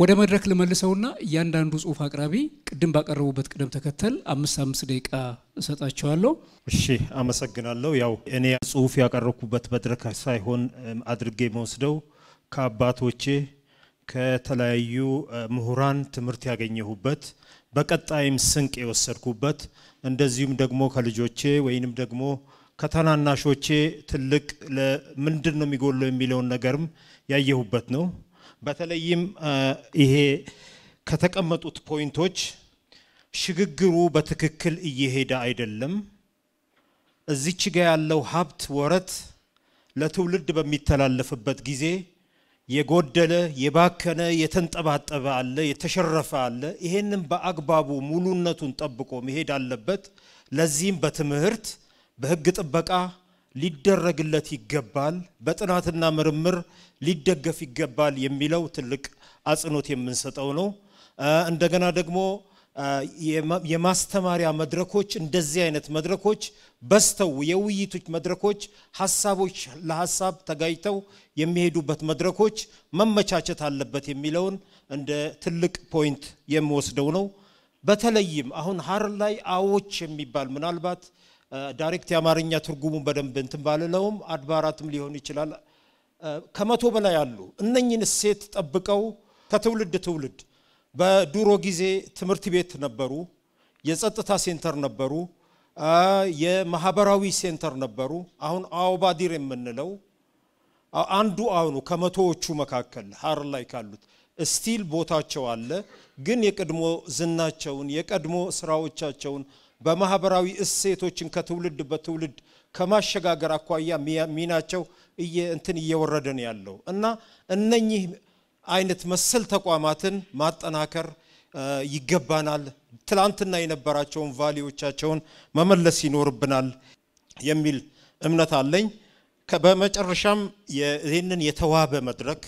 ወደ መድረክ ልመልሰውና እያንዳንዱ ጽሁፍ አቅራቢ ቅድም ባቀረቡበት ቅደም ተከተል አምስት አምስት ደቂቃ እሰጣቸዋለሁ። እሺ፣ አመሰግናለሁ። ያው እኔ ጽሁፍ ያቀረብኩበት መድረክ ሳይሆን አድርጌ መወስደው ከአባቶቼ ከተለያዩ ምሁራን ትምህርት ያገኘሁበት በቀጣይም ስንቅ የወሰድኩበት እንደዚሁም ደግሞ ከልጆቼ ወይንም ደግሞ ከተናናሾቼ ትልቅ ምንድን ነው የሚጎለው የሚለውን ነገርም ያየሁበት ነው። በተለይም ይሄ ከተቀመጡት ፖይንቶች ሽግግሩ በትክክል እየሄደ አይደለም። እዚች ጋ ያለው ሀብት ወረት ለትውልድ በሚተላለፍበት ጊዜ የጎደለ የባከነ የተንጠባጠበ አለ፣ የተሸረፈ አለ። ይሄንም በአግባቡ ሙሉነቱን ጠብቆ መሄድ አለበት። ለዚህም በትምህርት በህግ ጥበቃ ሊደረግለት ይገባል። በጥናትና ምርምር ሊደገፍ ይገባል የሚለው ትልቅ አጽንኦት የምንሰጠው ነው። እንደገና ደግሞ የማስተማሪያ መድረኮች እንደዚህ አይነት መድረኮች በስተው የውይይቶች መድረኮች ሀሳቦች ለሀሳብ ተጋጭተው የሚሄዱበት መድረኮች መመቻቸት አለበት የሚለውን እንደ ትልቅ ፖይንት የምወስደው ነው። በተለይም አሁን ሀረር ላይ አዎች የሚባል ምናልባት ዳይሬክት የአማርኛ ትርጉሙ በደንብ እንትን ባልለውም አድባራትም ሊሆን ይችላል ከመቶ በላይ አሉ። እነኝን እሴት ጠብቀው ከትውልድ ትውልድ በድሮ ጊዜ ትምህርት ቤት ነበሩ፣ የጸጥታ ሴንተር ነበሩ፣ የማህበራዊ ሴንተር ነበሩ። አሁን አውባዲር የምንለው አንዱ አሁኑ ከመቶዎቹ መካከል ሀር ላይ ካሉት እስቲል ቦታቸው አለ። ግን የቀድሞ ዝናቸውን የቀድሞ ስራዎቻቸውን በማህበራዊ እሴቶችን ከትውልድ በትውልድ ከማሸጋገር አኳያ ሚናቸው እንትን እየወረደ ነው ያለው እና እነኚህ አይነት መሰል ተቋማትን ማጠናከር ይገባናል። ትላንትና የነበራቸውን ቫሊዎቻቸውን መመለስ ይኖርብናል የሚል እምነት አለኝ። በመጨረሻም ይህንን የተዋበ መድረክ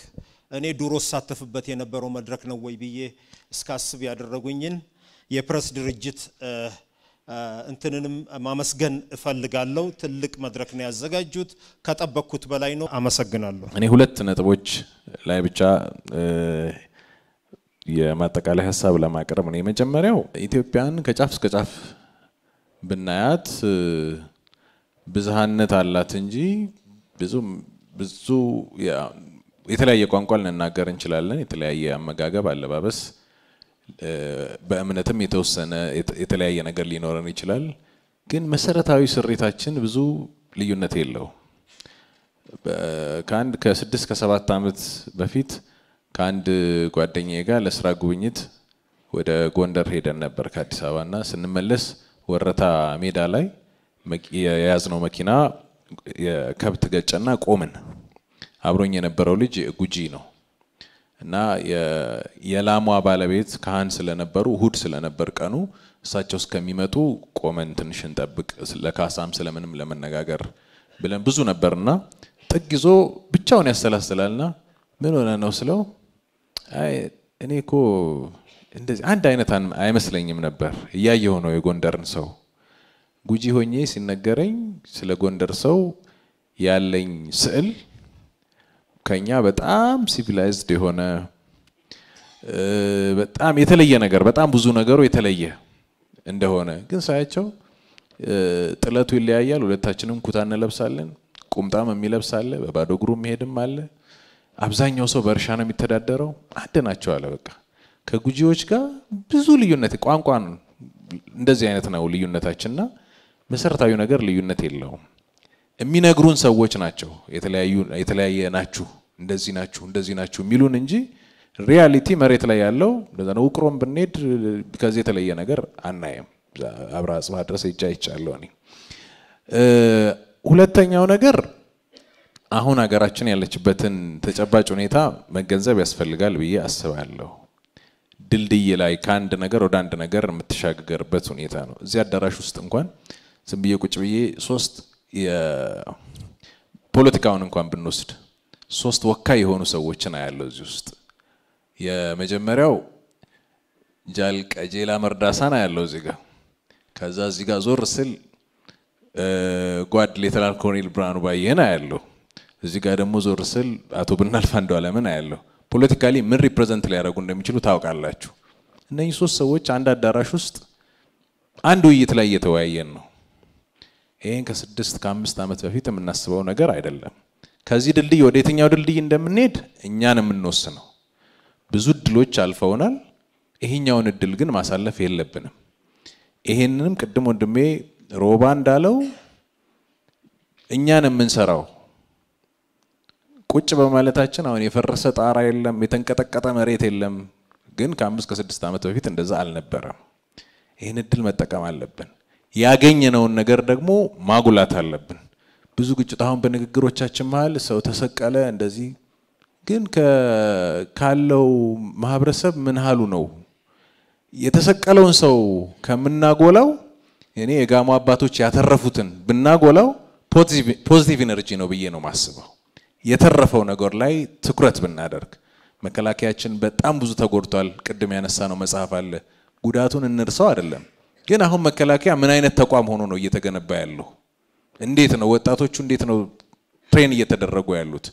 እኔ ድሮ ሳተፍበት የነበረው መድረክ ነው ወይ ብዬ እስካስብ ያደረጉኝን የፕረስ ድርጅት እንትንንም ማመስገን እፈልጋለሁ። ትልቅ መድረክ ነው ያዘጋጁት፣ ከጠበቅኩት በላይ ነው። አመሰግናለሁ። እኔ ሁለት ነጥቦች ላይ ብቻ የማጠቃላይ ሀሳብ ለማቅረብ ነው። የመጀመሪያው ኢትዮጵያን ከጫፍ እስከ ጫፍ ብናያት ብዝሃነት አላት እንጂ ብዙ ብዙ የተለያየ ቋንቋ ልንናገር እንችላለን። የተለያየ አመጋገብ፣ አለባበስ በእምነትም የተወሰነ የተለያየ ነገር ሊኖረን ይችላል። ግን መሰረታዊ ስሪታችን ብዙ ልዩነት የለው። ከአንድ ከስድስት ከሰባት ዓመት በፊት ከአንድ ጓደኛዬ ጋር ለስራ ጉብኝት ወደ ጎንደር ሄደን ነበር ከአዲስ አበባ እና ስንመለስ ወረታ ሜዳ ላይ የያዝነው መኪና የከብት ገጨና ቆምን። አብሮኝ የነበረው ልጅ ጉጂ ነው እና የላሟ ባለቤት ካህን ስለነበሩ እሁድ ስለነበር ቀኑ እሳቸው እስከሚመጡ ቆመን ትንሽ እንጠብቅ ለካሳም ስለምንም ለመነጋገር ብለን ብዙ ነበርና ጥግ ይዞ ብቻውን ያሰላስላልና ምን ሆነ ነው ስለው፣ እኔ እኮ እንደዚህ አንድ አይነት አይመስለኝም ነበር እያየሁ ነው የጎንደርን ሰው ጉጂ ሆኜ ሲነገረኝ ስለ ጎንደር ሰው ያለኝ ስዕል ከኛ በጣም ሲቪላይዝድ የሆነ በጣም የተለየ ነገር በጣም ብዙ ነገሩ የተለየ እንደሆነ ግን ሳያቸው ጥለቱ ይለያያል። ሁለታችንም ኩታ እንለብሳለን። ቁምጣም የሚለብስ አለ፣ በባዶ እግሩ የሚሄድም አለ። አብዛኛው ሰው በእርሻ ነው የሚተዳደረው። አንድ ናቸው አለ በቃ ከጉጂዎች ጋር ብዙ ልዩነት ቋንቋን እንደዚህ አይነት ነው ልዩነታችንና መሰረታዊ ነገር ልዩነት የለውም። የሚነግሩን ሰዎች ናቸው። የተለያየ ናችሁ፣ እንደዚህ ናችሁ፣ እንደዚህ ናችሁ የሚሉን እንጂ ሪያሊቲ መሬት ላይ ያለው እንደዛ ነው። ውቅሮም ብንሄድ ከዚህ የተለየ ነገር አናየም። አብረ ጽባ ድረስ እጃ አይቻለሁ ሁለተኛው ነገር አሁን ሀገራችን ያለችበትን ተጨባጭ ሁኔታ መገንዘብ ያስፈልጋል ብዬ አስባለሁ። ድልድይ ላይ ከአንድ ነገር ወደ አንድ ነገር የምትሻገርበት ሁኔታ ነው። እዚህ አዳራሽ ውስጥ እንኳን ዝም ብዬ ቁጭ ብዬ ሶስት ፖለቲካውን እንኳን ብንወስድ ሶስት ወካይ የሆኑ ሰዎችን አያለው እዚህ ውስጥ። የመጀመሪያው ጃል ቀጄላ መርዳሳን አያለው እዚህ ጋር። ከዛ እዚህ ጋር ዞር ስል ጓድ ሌተናል ኮሎኔል ብርሃኑ ባየህን አያለው። እዚህ ጋር ደግሞ ዞር ስል አቶ ብናልፍ አንዱዓለምን አያለው። ፖለቲካሊ ምን ሪፕሬዘንት ሊያደርጉ እንደሚችሉ ታውቃላችሁ። እነኚህ ሶስት ሰዎች አንድ አዳራሽ ውስጥ አንድ ውይይት ላይ እየተወያየን ነው። ይህን ከስድስት ከአምስት ዓመት በፊት የምናስበው ነገር አይደለም። ከዚህ ድልድይ ወደ የትኛው ድልድይ እንደምንሄድ እኛን የምንወስነው። ብዙ እድሎች አልፈውናል። ይህኛውን እድል ግን ማሳለፍ የለብንም። ይህንንም ቅድም ወንድሜ ሮባ እንዳለው እኛን የምንሰራው ቁጭ በማለታችን አሁን የፈረሰ ጣራ የለም፣ የተንቀጠቀጠ መሬት የለም። ግን ከአምስት ከስድስት ዓመት በፊት እንደዛ አልነበረም። ይህን እድል መጠቀም አለብን። ያገኘነውን ነገር ደግሞ ማጉላት አለብን። ብዙ ግጭት አሁን በንግግሮቻችን መሀል ሰው ተሰቀለ እንደዚህ፣ ግን ካለው ማህበረሰብ ምን ሀሉ ነው? የተሰቀለውን ሰው ከምናጎላው እኔ የጋሞ አባቶች ያተረፉትን ብናጎላው ፖዚቲቭ ኢነርጂ ነው ብዬ ነው ማስበው። የተረፈው ነገር ላይ ትኩረት ብናደርግ መከላከያችን በጣም ብዙ ተጎድቷል። ቅድም ያነሳ ነው መጽሐፍ አለ። ጉዳቱን እንርሰው አይደለም ግን አሁን መከላከያ ምን አይነት ተቋም ሆኖ ነው እየተገነባ ያለው? እንዴት ነው ወጣቶቹ እንዴት ነው ትሬን እየተደረጉ ያሉት?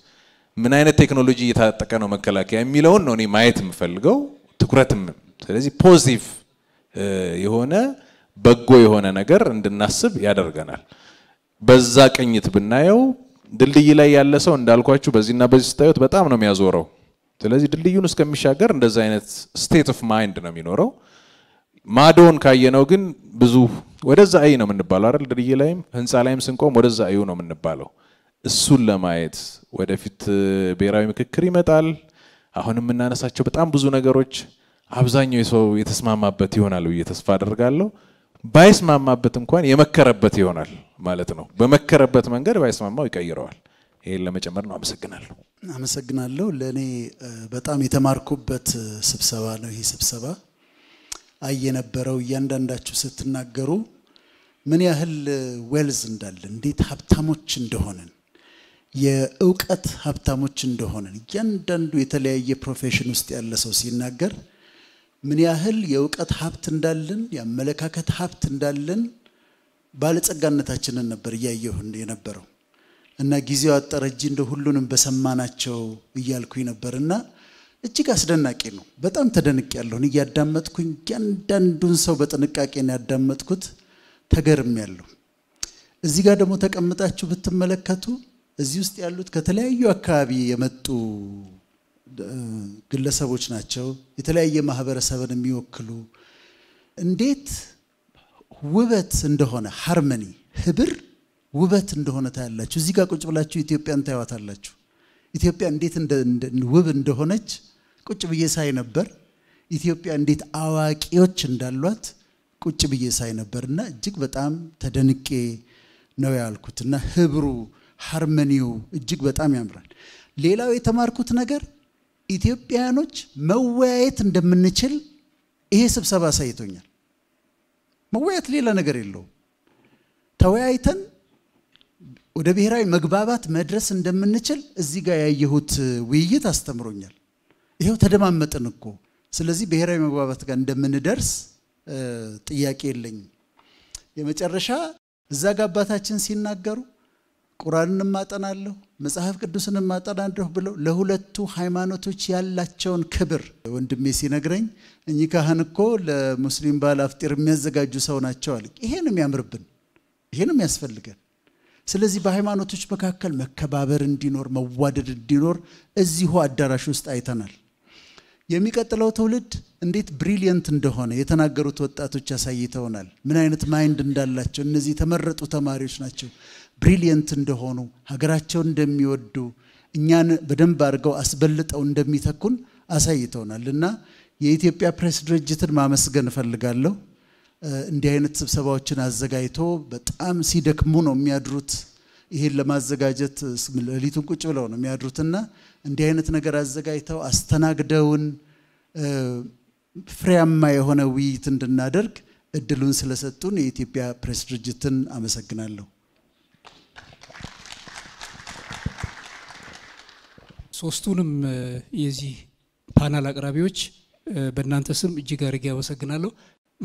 ምን አይነት ቴክኖሎጂ እየታጠቀ ነው መከላከያ የሚለውን ነው እኔ ማየት የምፈልገው ትኩረትም። ስለዚህ ፖዚቲቭ የሆነ በጎ የሆነ ነገር እንድናስብ ያደርገናል። በዛ ቅኝት ብናየው ድልድይ ላይ ያለ ሰው እንዳልኳችሁ በዚህና በዚህ ስታዩት በጣም ነው የሚያዞረው። ስለዚህ ድልድዩን እስከሚሻገር እንደዚ አይነት ስቴት ኦፍ ማይንድ ነው የሚኖረው። ማዶን ካየነው ግን ብዙ ወደዛ አይ ነው የምንባለው አይደል? ድርዬ ላይም ህንፃ ላይም ስንቆም ወደዛ አዩ ነው የምንባለው። እሱን ለማየት ወደፊት ብሔራዊ ምክክር ይመጣል። አሁን የምናነሳቸው በጣም ብዙ ነገሮች አብዛኛው ሰው የተስማማበት ይሆናል ብዬ ተስፋ አደርጋለሁ። ባይስማማበት እንኳን የመከረበት ይሆናል ማለት ነው። በመከረበት መንገድ ባይስማማው ይቀይረዋል። ይህን ለመጨመር ነው። አመሰግናለሁ። አመሰግናለሁ። ለእኔ በጣም የተማርኩበት ስብሰባ ነው ይህ ስብሰባ። አየነበረው እያንዳንዳችሁ ስትናገሩ ምን ያህል ዌልዝ እንዳለን እንዴት ሀብታሞች እንደሆንን የእውቀት ሀብታሞች እንደሆንን እያንዳንዱ የተለያየ ፕሮፌሽን ውስጥ ያለ ሰው ሲናገር ምን ያህል የእውቀት ሀብት እንዳለን የአመለካከት ሀብት እንዳለን ባለጸጋነታችንን ነበር እያየሁ የነበረው እና ጊዜው አጠረ እንደ ሁሉንም በሰማናቸው እያልኩኝ ነበርና እጅግ አስደናቂ ነው። በጣም ተደንቅ ያለውን እያዳመጥኩኝ እያንዳንዱን ሰው በጥንቃቄ ያዳመጥኩት። ተገርም ያለሁ እዚህ ጋር ደግሞ ተቀምጣችሁ ብትመለከቱ እዚህ ውስጥ ያሉት ከተለያዩ አካባቢ የመጡ ግለሰቦች ናቸው። የተለያየ ማህበረሰብን የሚወክሉ እንዴት ውበት እንደሆነ ሃርመኒ ህብር ውበት እንደሆነ ታያላችሁ። እዚህ ጋር ቁጭ ብላችሁ ኢትዮጵያን ታያዋታላችሁ። ኢትዮጵያ እንዴት ውብ እንደሆነች ቁጭ ብዬ ሳይ ነበር ኢትዮጵያ እንዴት አዋቂዎች እንዳሏት ቁጭ ብዬ ሳይ ነበር እና እጅግ በጣም ተደንቄ ነው ያልኩት እና ህብሩ ሃርመኒው እጅግ በጣም ያምራል። ሌላው የተማርኩት ነገር ኢትዮጵያውያኖች መወያየት እንደምንችል ይሄ ስብሰባ አሳይቶኛል። መወያየት ሌላ ነገር የለውም። ተወያይተን ወደ ብሔራዊ መግባባት መድረስ እንደምንችል እዚህ ጋር ያየሁት ውይይት አስተምሮኛል። ይኸው ተደማመጥን እኮ። ስለዚህ ብሔራዊ መግባባት ጋር እንደምንደርስ ጥያቄ የለኝም። የመጨረሻ እዛ ጋ አባታችን ሲናገሩ ቁርአንን እማጠናለሁ፣ መጽሐፍ ቅዱስን እማጠናለሁ ብለው ለሁለቱ ሃይማኖቶች ያላቸውን ክብር ወንድሜ ሲነግረኝ እኚህ ካህን እኮ ለሙስሊም ባል አፍጢር የሚያዘጋጁ ሰው ናቸው አለ። ይሄን የሚያምርብን ይሄንም ያስፈልገን። ስለዚህ በሃይማኖቶች መካከል መከባበር እንዲኖር መዋደድ እንዲኖር እዚሁ አዳራሽ ውስጥ አይተናል። የሚቀጥለው ትውልድ እንዴት ብሪሊየንት እንደሆነ የተናገሩት ወጣቶች አሳይተውናል። ምን አይነት ማይንድ እንዳላቸው እነዚህ የተመረጡ ተማሪዎች ናቸው። ብሪሊየንት እንደሆኑ፣ ሀገራቸውን እንደሚወዱ፣ እኛን በደንብ አድርገው አስበልጠው እንደሚተኩን አሳይተውናል እና የኢትዮጵያ ፕሬስ ድርጅትን ማመስገን እፈልጋለሁ። እንዲህ አይነት ስብሰባዎችን አዘጋጅቶ በጣም ሲደክሙ ነው የሚያድሩት። ይሄን ለማዘጋጀት ሌሊቱን ቁጭ ብለው ነው የሚያድሩትና እንዲህ አይነት ነገር አዘጋጅተው አስተናግደውን ፍሬያማ የሆነ ውይይት እንድናደርግ እድሉን ስለሰጡን የኢትዮጵያ ፕሬስ ድርጅትን አመሰግናለሁ። ሶስቱንም የዚህ ፓናል አቅራቢዎች በእናንተ ስም እጅግ አድርጌ አመሰግናለሁ።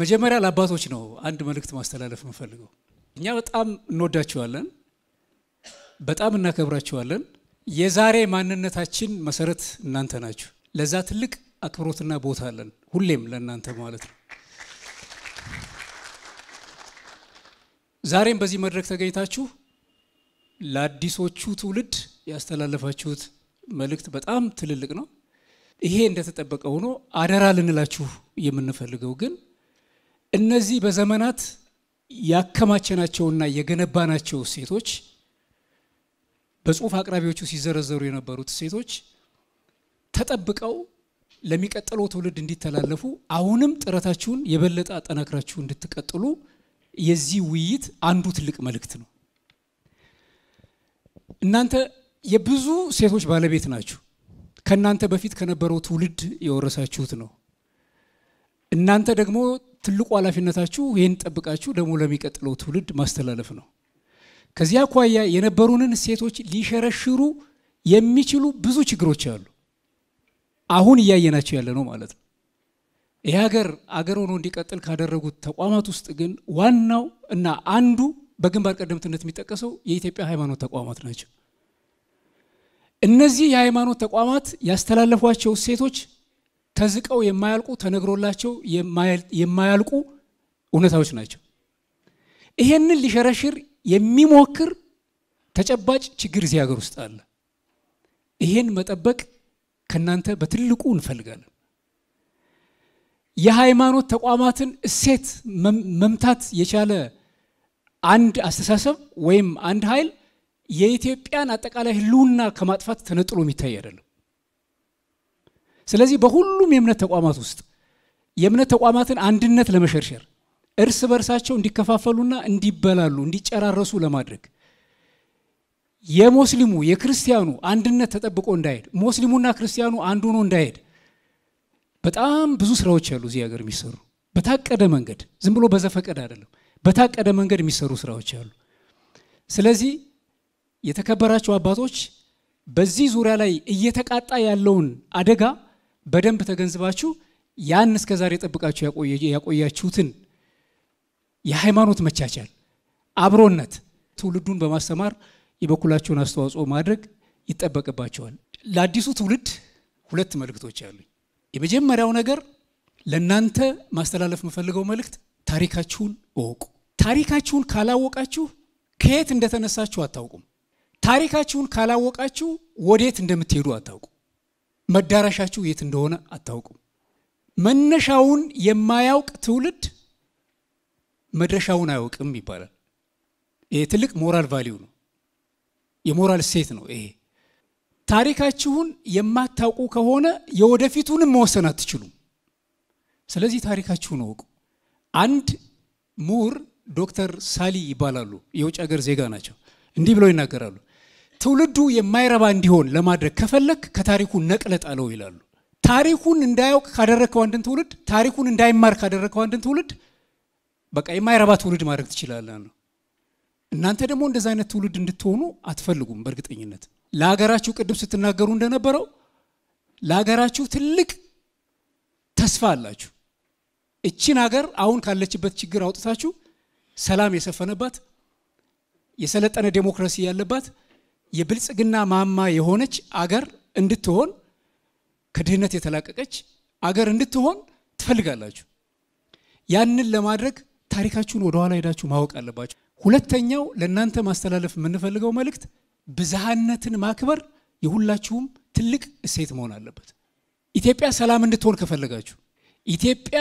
መጀመሪያ ለአባቶች ነው አንድ መልእክት ማስተላለፍ የምፈልገው። እኛ በጣም እንወዳቸዋለን፣ በጣም እናከብራቸዋለን። የዛሬ ማንነታችን መሰረት እናንተ ናችሁ። ለዛ ትልቅ አክብሮትና ቦታ አለን፣ ሁሌም ለእናንተ ማለት ነው። ዛሬም በዚህ መድረክ ተገኝታችሁ ለአዲሶቹ ትውልድ ያስተላለፋችሁት መልእክት በጣም ትልልቅ ነው። ይሄ እንደተጠበቀ ሆኖ አደራ ልንላችሁ የምንፈልገው ግን እነዚህ በዘመናት ያከማቸናቸውና የገነባናቸው ሴቶች በጽሁፍ አቅራቢዎቹ ሲዘረዘሩ የነበሩት ሴቶች ተጠብቀው ለሚቀጥለው ትውልድ እንዲተላለፉ አሁንም ጥረታችሁን የበለጠ አጠናክራችሁ እንድትቀጥሉ የዚህ ውይይት አንዱ ትልቅ መልእክት ነው። እናንተ የብዙ ሴቶች ባለቤት ናችሁ። ከእናንተ በፊት ከነበረው ትውልድ የወረሳችሁት ነው። እናንተ ደግሞ ትልቁ ኃላፊነታችሁ ይህን ጠብቃችሁ ደግሞ ለሚቀጥለው ትውልድ ማስተላለፍ ነው። ከዚያ አኳያ የነበሩንን እሴቶች ሊሸረሽሩ የሚችሉ ብዙ ችግሮች አሉ። አሁን እያየናቸው ያለ ነው ማለት ነው። ይህ ሀገር አገር ሆኖ እንዲቀጥል ካደረጉት ተቋማት ውስጥ ግን ዋናው እና አንዱ በግንባር ቀደምትነት የሚጠቀሰው የኢትዮጵያ ሃይማኖት ተቋማት ናቸው። እነዚህ የሃይማኖት ተቋማት ያስተላለፏቸው እሴቶች ተዝቀው የማያልቁ ተነግሮላቸው የማያልቁ እውነታዎች ናቸው። ይሄንን ሊሸረሽር የሚሞክር ተጨባጭ ችግር እዚህ ሀገር ውስጥ አለ። ይሄን መጠበቅ ከእናንተ በትልቁ እንፈልጋለን። የሃይማኖት ተቋማትን እሴት መምታት የቻለ አንድ አስተሳሰብ ወይም አንድ ኃይል የኢትዮጵያን አጠቃላይ ሕልውና ከማጥፋት ተነጥሎ የሚታይ አይደለም። ስለዚህ በሁሉም የእምነት ተቋማት ውስጥ የእምነት ተቋማትን አንድነት ለመሸርሸር እርስ በርሳቸው እንዲከፋፈሉና እንዲበላሉ እንዲጨራረሱ ለማድረግ የሙስሊሙ የክርስቲያኑ አንድነት ተጠብቆ እንዳይሄድ ሙስሊሙና ክርስቲያኑ አንዱ ሆኖ እንዳይሄድ በጣም ብዙ ስራዎች አሉ እዚህ ሀገር የሚሰሩ በታቀደ መንገድ ዝም ብሎ በዘፈቀድ አይደለም፣ በታቀደ መንገድ የሚሰሩ ስራዎች አሉ። ስለዚህ የተከበራቸው አባቶች በዚህ ዙሪያ ላይ እየተቃጣ ያለውን አደጋ በደንብ ተገንዝባችሁ ያን እስከዛሬ ጠብቃችሁ ያቆያችሁትን የሃይማኖት መቻቻል፣ አብሮነት፣ ትውልዱን በማስተማር የበኩላቸውን አስተዋጽኦ ማድረግ ይጠበቅባቸዋል። ለአዲሱ ትውልድ ሁለት መልእክቶች አሉኝ። የመጀመሪያው ነገር ለእናንተ ማስተላለፍ የምፈልገው መልእክት ታሪካችሁን እወቁ። ታሪካችሁን ካላወቃችሁ ከየት እንደተነሳችሁ አታውቁም። ታሪካችሁን ካላወቃችሁ ወዴት እንደምትሄዱ አታውቁ መዳረሻችሁ የት እንደሆነ አታውቁም። መነሻውን የማያውቅ ትውልድ መድረሻውን አያውቅም ይባላል። ይሄ ትልቅ ሞራል ቫሊዩ ነው፣ የሞራል ሴት ነው። ይሄ ታሪካችሁን የማታውቁ ከሆነ የወደፊቱንም መወሰን አትችሉም። ስለዚህ ታሪካችሁን እወቁ። አንድ ምሁር ዶክተር ሳሊ ይባላሉ፣ የውጭ ሀገር ዜጋ ናቸው። እንዲህ ብለው ይናገራሉ። ትውልዱ የማይረባ እንዲሆን ለማድረግ ከፈለክ ከታሪኩ ነቅለጥ አለው ይላሉ። ታሪኩን እንዳያውቅ ካደረግከው አንድን ትውልድ፣ ታሪኩን እንዳይማር ካደረግከው አንድን ትውልድ በቃ የማይረባ ትውልድ ማድረግ ትችላለህ ነው። እናንተ ደግሞ እንደዚ አይነት ትውልድ እንድትሆኑ አትፈልጉም። በእርግጠኝነት ለሀገራችሁ ቅድም ስትናገሩ እንደነበረው ለሀገራችሁ ትልቅ ተስፋ አላችሁ። እቺን ሀገር አሁን ካለችበት ችግር አውጥታችሁ ሰላም የሰፈነባት የሰለጠነ ዴሞክራሲ ያለባት የብልጽግና ማማ የሆነች አገር እንድትሆን ከድህነት የተላቀቀች አገር እንድትሆን ትፈልጋላችሁ። ያንን ለማድረግ ታሪካችሁን ወደኋላ ሄዳችሁ ማወቅ አለባችሁ። ሁለተኛው ለእናንተ ማስተላለፍ የምንፈልገው መልእክት ብዝሃነትን ማክበር የሁላችሁም ትልቅ እሴት መሆን አለበት። ኢትዮጵያ ሰላም እንድትሆን ከፈለጋችሁ፣ ኢትዮጵያ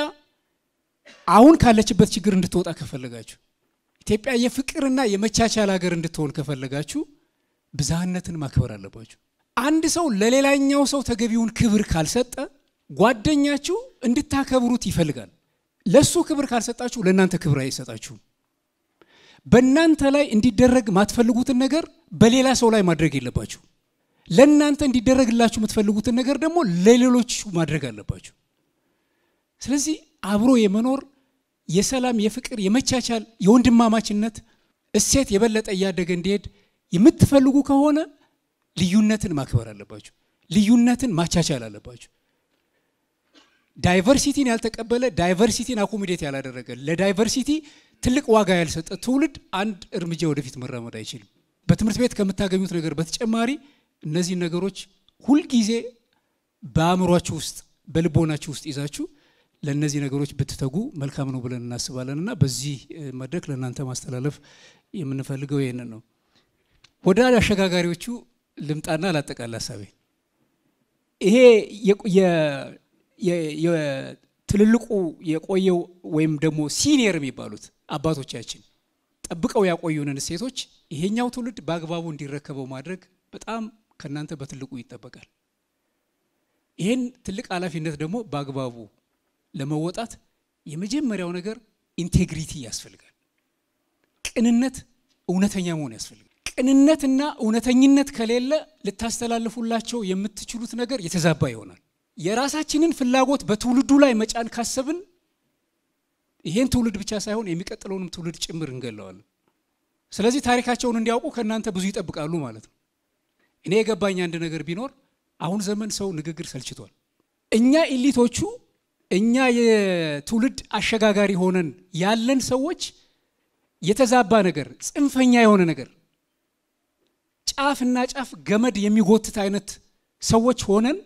አሁን ካለችበት ችግር እንድትወጣ ከፈለጋችሁ፣ ኢትዮጵያ የፍቅርና የመቻቻል ሀገር እንድትሆን ከፈለጋችሁ ብዝሃነትን ማክበር አለባችሁ። አንድ ሰው ለሌላኛው ሰው ተገቢውን ክብር ካልሰጠ ጓደኛችሁ እንድታከብሩት ይፈልጋል። ለእሱ ክብር ካልሰጣችሁ ለእናንተ ክብር አይሰጣችሁም። በእናንተ ላይ እንዲደረግ ማትፈልጉትን ነገር በሌላ ሰው ላይ ማድረግ የለባችሁ። ለእናንተ እንዲደረግላችሁ የምትፈልጉትን ነገር ደግሞ ለሌሎች ማድረግ አለባችሁ። ስለዚህ አብሮ የመኖር የሰላም፣ የፍቅር፣ የመቻቻል፣ የወንድማማችነት እሴት የበለጠ እያደገ እንዲሄድ የምትፈልጉ ከሆነ ልዩነትን ማክበር አለባችሁ። ልዩነትን ማቻቻል አለባችሁ። ዳይቨርሲቲን ያልተቀበለ ዳይቨርሲቲን አኮሚዴት ያላደረገ ለዳይቨርሲቲ ትልቅ ዋጋ ያልሰጠ ትውልድ አንድ እርምጃ ወደፊት መራመድ አይችልም። በትምህርት ቤት ከምታገኙት ነገር በተጨማሪ እነዚህን ነገሮች ሁልጊዜ በአእምሯችሁ ውስጥ በልቦናችሁ ውስጥ ይዛችሁ ለእነዚህ ነገሮች ብትተጉ መልካም ነው ብለን እናስባለን እና በዚህ መድረክ ለእናንተ ማስተላለፍ የምንፈልገው ይህንን ነው። ወደ አሸጋጋሪዎቹ ልምጣና ላጠቃላ ሀሳቤ ይሄ ትልልቁ የቆየው ወይም ደግሞ ሲኒየር የሚባሉት አባቶቻችን ጠብቀው ያቆዩንን እሴቶች ይሄኛው ትውልድ በአግባቡ እንዲረከበው ማድረግ በጣም ከእናንተ በትልቁ ይጠበቃል። ይህን ትልቅ ኃላፊነት ደግሞ በአግባቡ ለመወጣት የመጀመሪያው ነገር ኢንቴግሪቲ ያስፈልጋል። ቅንነት፣ እውነተኛ መሆን ያስፈልጋል። ቅንነትና እውነተኝነት ከሌለ ልታስተላልፉላቸው የምትችሉት ነገር የተዛባ ይሆናል። የራሳችንን ፍላጎት በትውልዱ ላይ መጫን ካሰብን ይሄን ትውልድ ብቻ ሳይሆን የሚቀጥለውንም ትውልድ ጭምር እንገለዋለን። ስለዚህ ታሪካቸውን እንዲያውቁ ከእናንተ ብዙ ይጠብቃሉ ማለት ነው። እኔ የገባኝ አንድ ነገር ቢኖር አሁን ዘመን ሰው ንግግር ሰልችቷል። እኛ ኢሊቶቹ፣ እኛ የትውልድ አሸጋጋሪ ሆነን ያለን ሰዎች የተዛባ ነገር፣ ጽንፈኛ የሆነ ነገር፣ ጫፍና ጫፍ ገመድ የሚጎትት አይነት ሰዎች ሆነን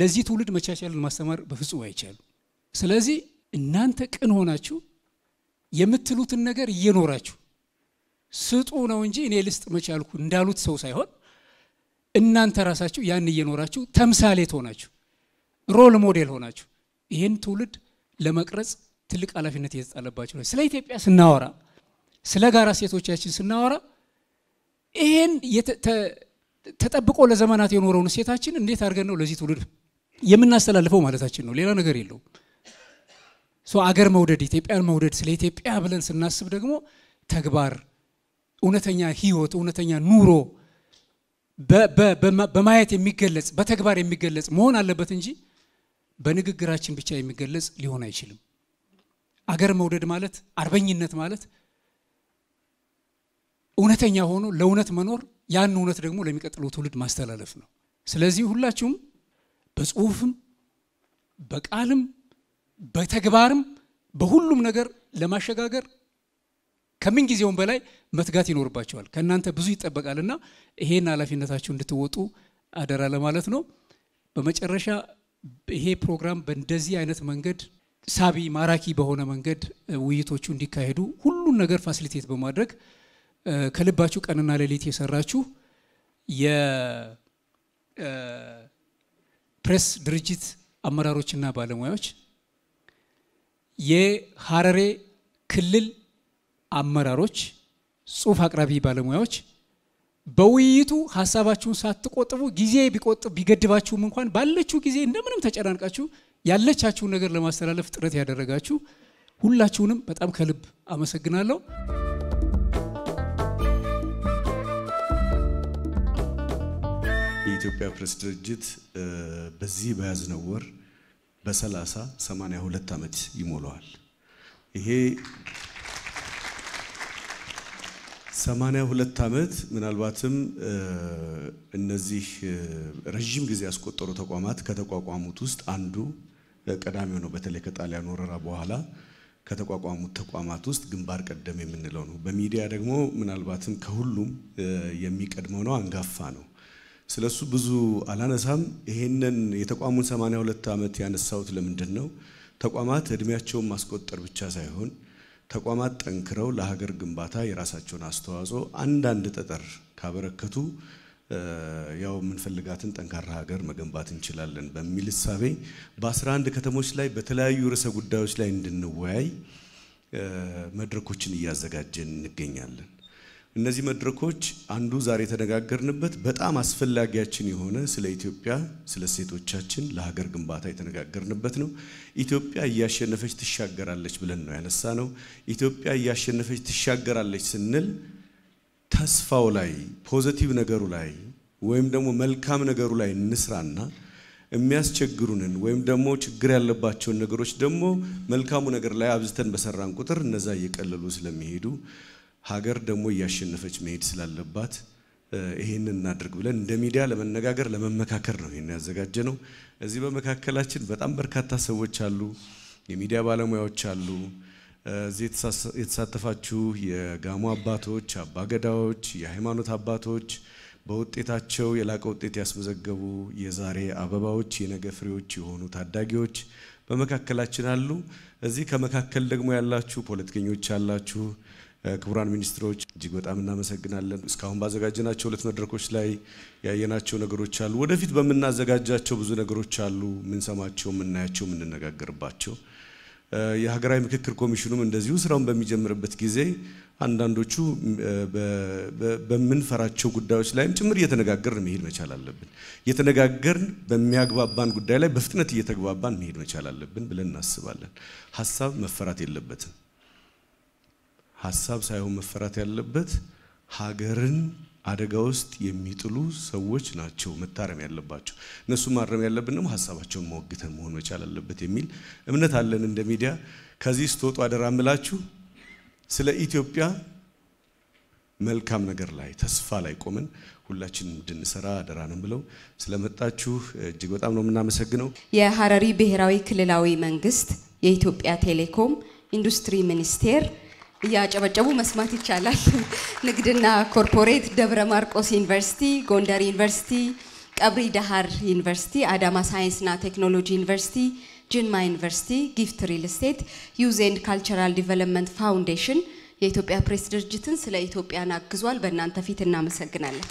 ለዚህ ትውልድ መቻቻልን ማስተማር በፍጹም አይቻሉ። ስለዚህ እናንተ ቅን ሆናችሁ የምትሉትን ነገር እየኖራችሁ ስጡ ነው እንጂ እኔ ልስጥ መቻልኩ እንዳሉት ሰው ሳይሆን እናንተ ራሳችሁ ያን እየኖራችሁ ተምሳሌት ሆናችሁ ሮል ሞዴል ሆናችሁ ይህን ትውልድ ለመቅረጽ ትልቅ ኃላፊነት እየተጣለባችሁ ነው። ስለ ኢትዮጵያ ስናወራ፣ ስለ ጋራ ሴቶቻችን ስናወራ ይህን ተጠብቆ ለዘመናት የኖረውን ሴታችን እንዴት አድርገን ነው ለዚህ ትውልድ የምናስተላልፈው ማለታችን ነው። ሌላ ነገር የለውም። አገር መውደድ፣ ኢትዮጵያን መውደድ፣ ስለ ኢትዮጵያ ብለን ስናስብ ደግሞ ተግባር፣ እውነተኛ ህይወት፣ እውነተኛ ኑሮ በማየት የሚገለጽ በተግባር የሚገለጽ መሆን አለበት እንጂ በንግግራችን ብቻ የሚገለጽ ሊሆን አይችልም። አገር መውደድ ማለት አርበኝነት ማለት እውነተኛ ሆኖ ለእውነት መኖር ያን እውነት ደግሞ ለሚቀጥለው ትውልድ ማስተላለፍ ነው። ስለዚህ ሁላችሁም በጽሁፍም በቃልም በተግባርም በሁሉም ነገር ለማሸጋገር ከምን ጊዜውም በላይ መትጋት ይኖርባቸዋል። ከእናንተ ብዙ ይጠበቃልና ይሄን ኃላፊነታችሁ እንድትወጡ አደራ ለማለት ነው። በመጨረሻ ይሄ ፕሮግራም በእንደዚህ አይነት መንገድ ሳቢ፣ ማራኪ በሆነ መንገድ ውይይቶቹ እንዲካሄዱ ሁሉን ነገር ፋሲሊቴት በማድረግ ከልባችሁ ቀንና ሌሊት የሰራችሁ ፕሬስ ድርጅት አመራሮችና ባለሙያዎች፣ የሀረሬ ክልል አመራሮች፣ ጽሁፍ አቅራቢ ባለሙያዎች በውይይቱ ሀሳባችሁን ሳትቆጥቡ ጊዜ ቢቆጥብ ቢገድባችሁም እንኳን ባለችው ጊዜ እንደምንም ተጨናንቃችሁ ያለቻችሁን ነገር ለማስተላለፍ ጥረት ያደረጋችሁ ሁላችሁንም በጣም ከልብ አመሰግናለሁ። የኢትዮጵያ ፕሬስ ድርጅት በዚህ በያዝነው ወር በ30 82 ዓመት ይሞላዋል። ይሄ 82 ዓመት ምናልባትም እነዚህ ረዥም ጊዜ ያስቆጠሩ ተቋማት ከተቋቋሙት ውስጥ አንዱ ቀዳሚው ነው። በተለይ ከጣሊያን ወረራ በኋላ ከተቋቋሙት ተቋማት ውስጥ ግንባር ቀደም የምንለው ነው። በሚዲያ ደግሞ ምናልባትም ከሁሉም የሚቀድመው ነው፣ አንጋፋ ነው። ስለሱ ብዙ አላነሳም። ይሄንን የተቋሙን 82 ዓመት ያነሳሁት ለምንድን ነው? ተቋማት እድሜያቸውን ማስቆጠር ብቻ ሳይሆን ተቋማት ጠንክረው ለሀገር ግንባታ የራሳቸውን አስተዋጽኦ አንዳንድ ጠጠር ካበረከቱ ያው የምንፈልጋትን ጠንካራ ሀገር መገንባት እንችላለን በሚል እሳቤ በ11 ከተሞች ላይ በተለያዩ ርዕሰ ጉዳዮች ላይ እንድንወያይ መድረኮችን እያዘጋጀን እንገኛለን። እነዚህ መድረኮች አንዱ ዛሬ የተነጋገርንበት በጣም አስፈላጊያችን የሆነ ስለ ኢትዮጵያ፣ ስለ ሴቶቻችን፣ ለሀገር ግንባታ የተነጋገርንበት ነው። ኢትዮጵያ እያሸነፈች ትሻገራለች ብለን ነው ያነሳ ነው። ኢትዮጵያ እያሸነፈች ትሻገራለች ስንል ተስፋው ላይ ፖዘቲቭ ነገሩ ላይ ወይም ደግሞ መልካም ነገሩ ላይ እንስራና የሚያስቸግሩንን ወይም ደግሞ ችግር ያለባቸውን ነገሮች ደግሞ መልካሙ ነገር ላይ አብዝተን በሰራን ቁጥር እነዛ እየቀለሉ ስለሚሄዱ ሀገር ደግሞ እያሸነፈች መሄድ ስላለባት ይህንን እናድርግ ብለን እንደ ሚዲያ ለመነጋገር ለመመካከር ነው ይህን ያዘጋጀ ነው። እዚህ በመካከላችን በጣም በርካታ ሰዎች አሉ፣ የሚዲያ ባለሙያዎች አሉ። እዚህ የተሳተፋችሁ የጋሞ አባቶች፣ አባገዳዎች፣ የሃይማኖት አባቶች በውጤታቸው የላቀ ውጤት ያስመዘገቡ የዛሬ አበባዎች የነገ ፍሬዎች የሆኑ ታዳጊዎች በመካከላችን አሉ። እዚህ ከመካከል ደግሞ ያላችሁ ፖለቲከኞች አላችሁ። ክቡራን ሚኒስትሮች እጅግ በጣም እናመሰግናለን። እስካሁን ባዘጋጀናቸው ሁለት መድረኮች ላይ ያየናቸው ነገሮች አሉ። ወደፊት በምናዘጋጃቸው ብዙ ነገሮች አሉ፣ የምንሰማቸው፣ የምናያቸው፣ የምንነጋገርባቸው። የሀገራዊ ምክክር ኮሚሽኑም እንደዚሁ ስራውን በሚጀምርበት ጊዜ አንዳንዶቹ በምንፈራቸው ጉዳዮች ላይም ጭምር እየተነጋገርን መሄድ መቻል አለብን። እየተነጋገርን በሚያግባባን ጉዳይ ላይ በፍጥነት እየተግባባን መሄድ መቻል አለብን ብለን እናስባለን። ሀሳብ መፈራት የለበትም። ሀሳብ ሳይሆን መፈራት ያለበት ሀገርን አደጋ ውስጥ የሚጥሉ ሰዎች ናቸው መታረም ያለባቸው። እነሱ ማረም ያለብን ደግሞ ሀሳባቸውን መወግተን መሆን መቻል አለበት የሚል እምነት አለን እንደ ሚዲያ። ከዚህ ስትወጡ አደራ እምላችሁ ስለ ኢትዮጵያ መልካም ነገር ላይ ተስፋ ላይ ቆመን ሁላችን እንድንሰራ አደራ ነው ብለው ስለመጣችሁ እጅግ በጣም ነው የምናመሰግነው። የሀረሪ ብሔራዊ ክልላዊ መንግስት፣ የኢትዮጵያ ቴሌኮም፣ ኢንዱስትሪ ሚኒስቴር እያጨበጨቡ መስማት ይቻላል። ንግድና ኮርፖሬት፣ ደብረ ማርቆስ ዩኒቨርሲቲ፣ ጎንደር ዩኒቨርሲቲ፣ ቀብሪ ዳሃር ዩኒቨርሲቲ፣ አዳማ ሳይንስና ቴክኖሎጂ ዩኒቨርሲቲ፣ ጅንማ ዩኒቨርሲቲ፣ ጊፍት ሪል ስቴት፣ ዩዝ ኤንድ ካልቸራል ዲቨሎፕመንት ፋውንዴሽን የኢትዮጵያ ፕሬስ ድርጅትን ስለ ኢትዮጵያን አግዟል። በእናንተ ፊት እናመሰግናለን።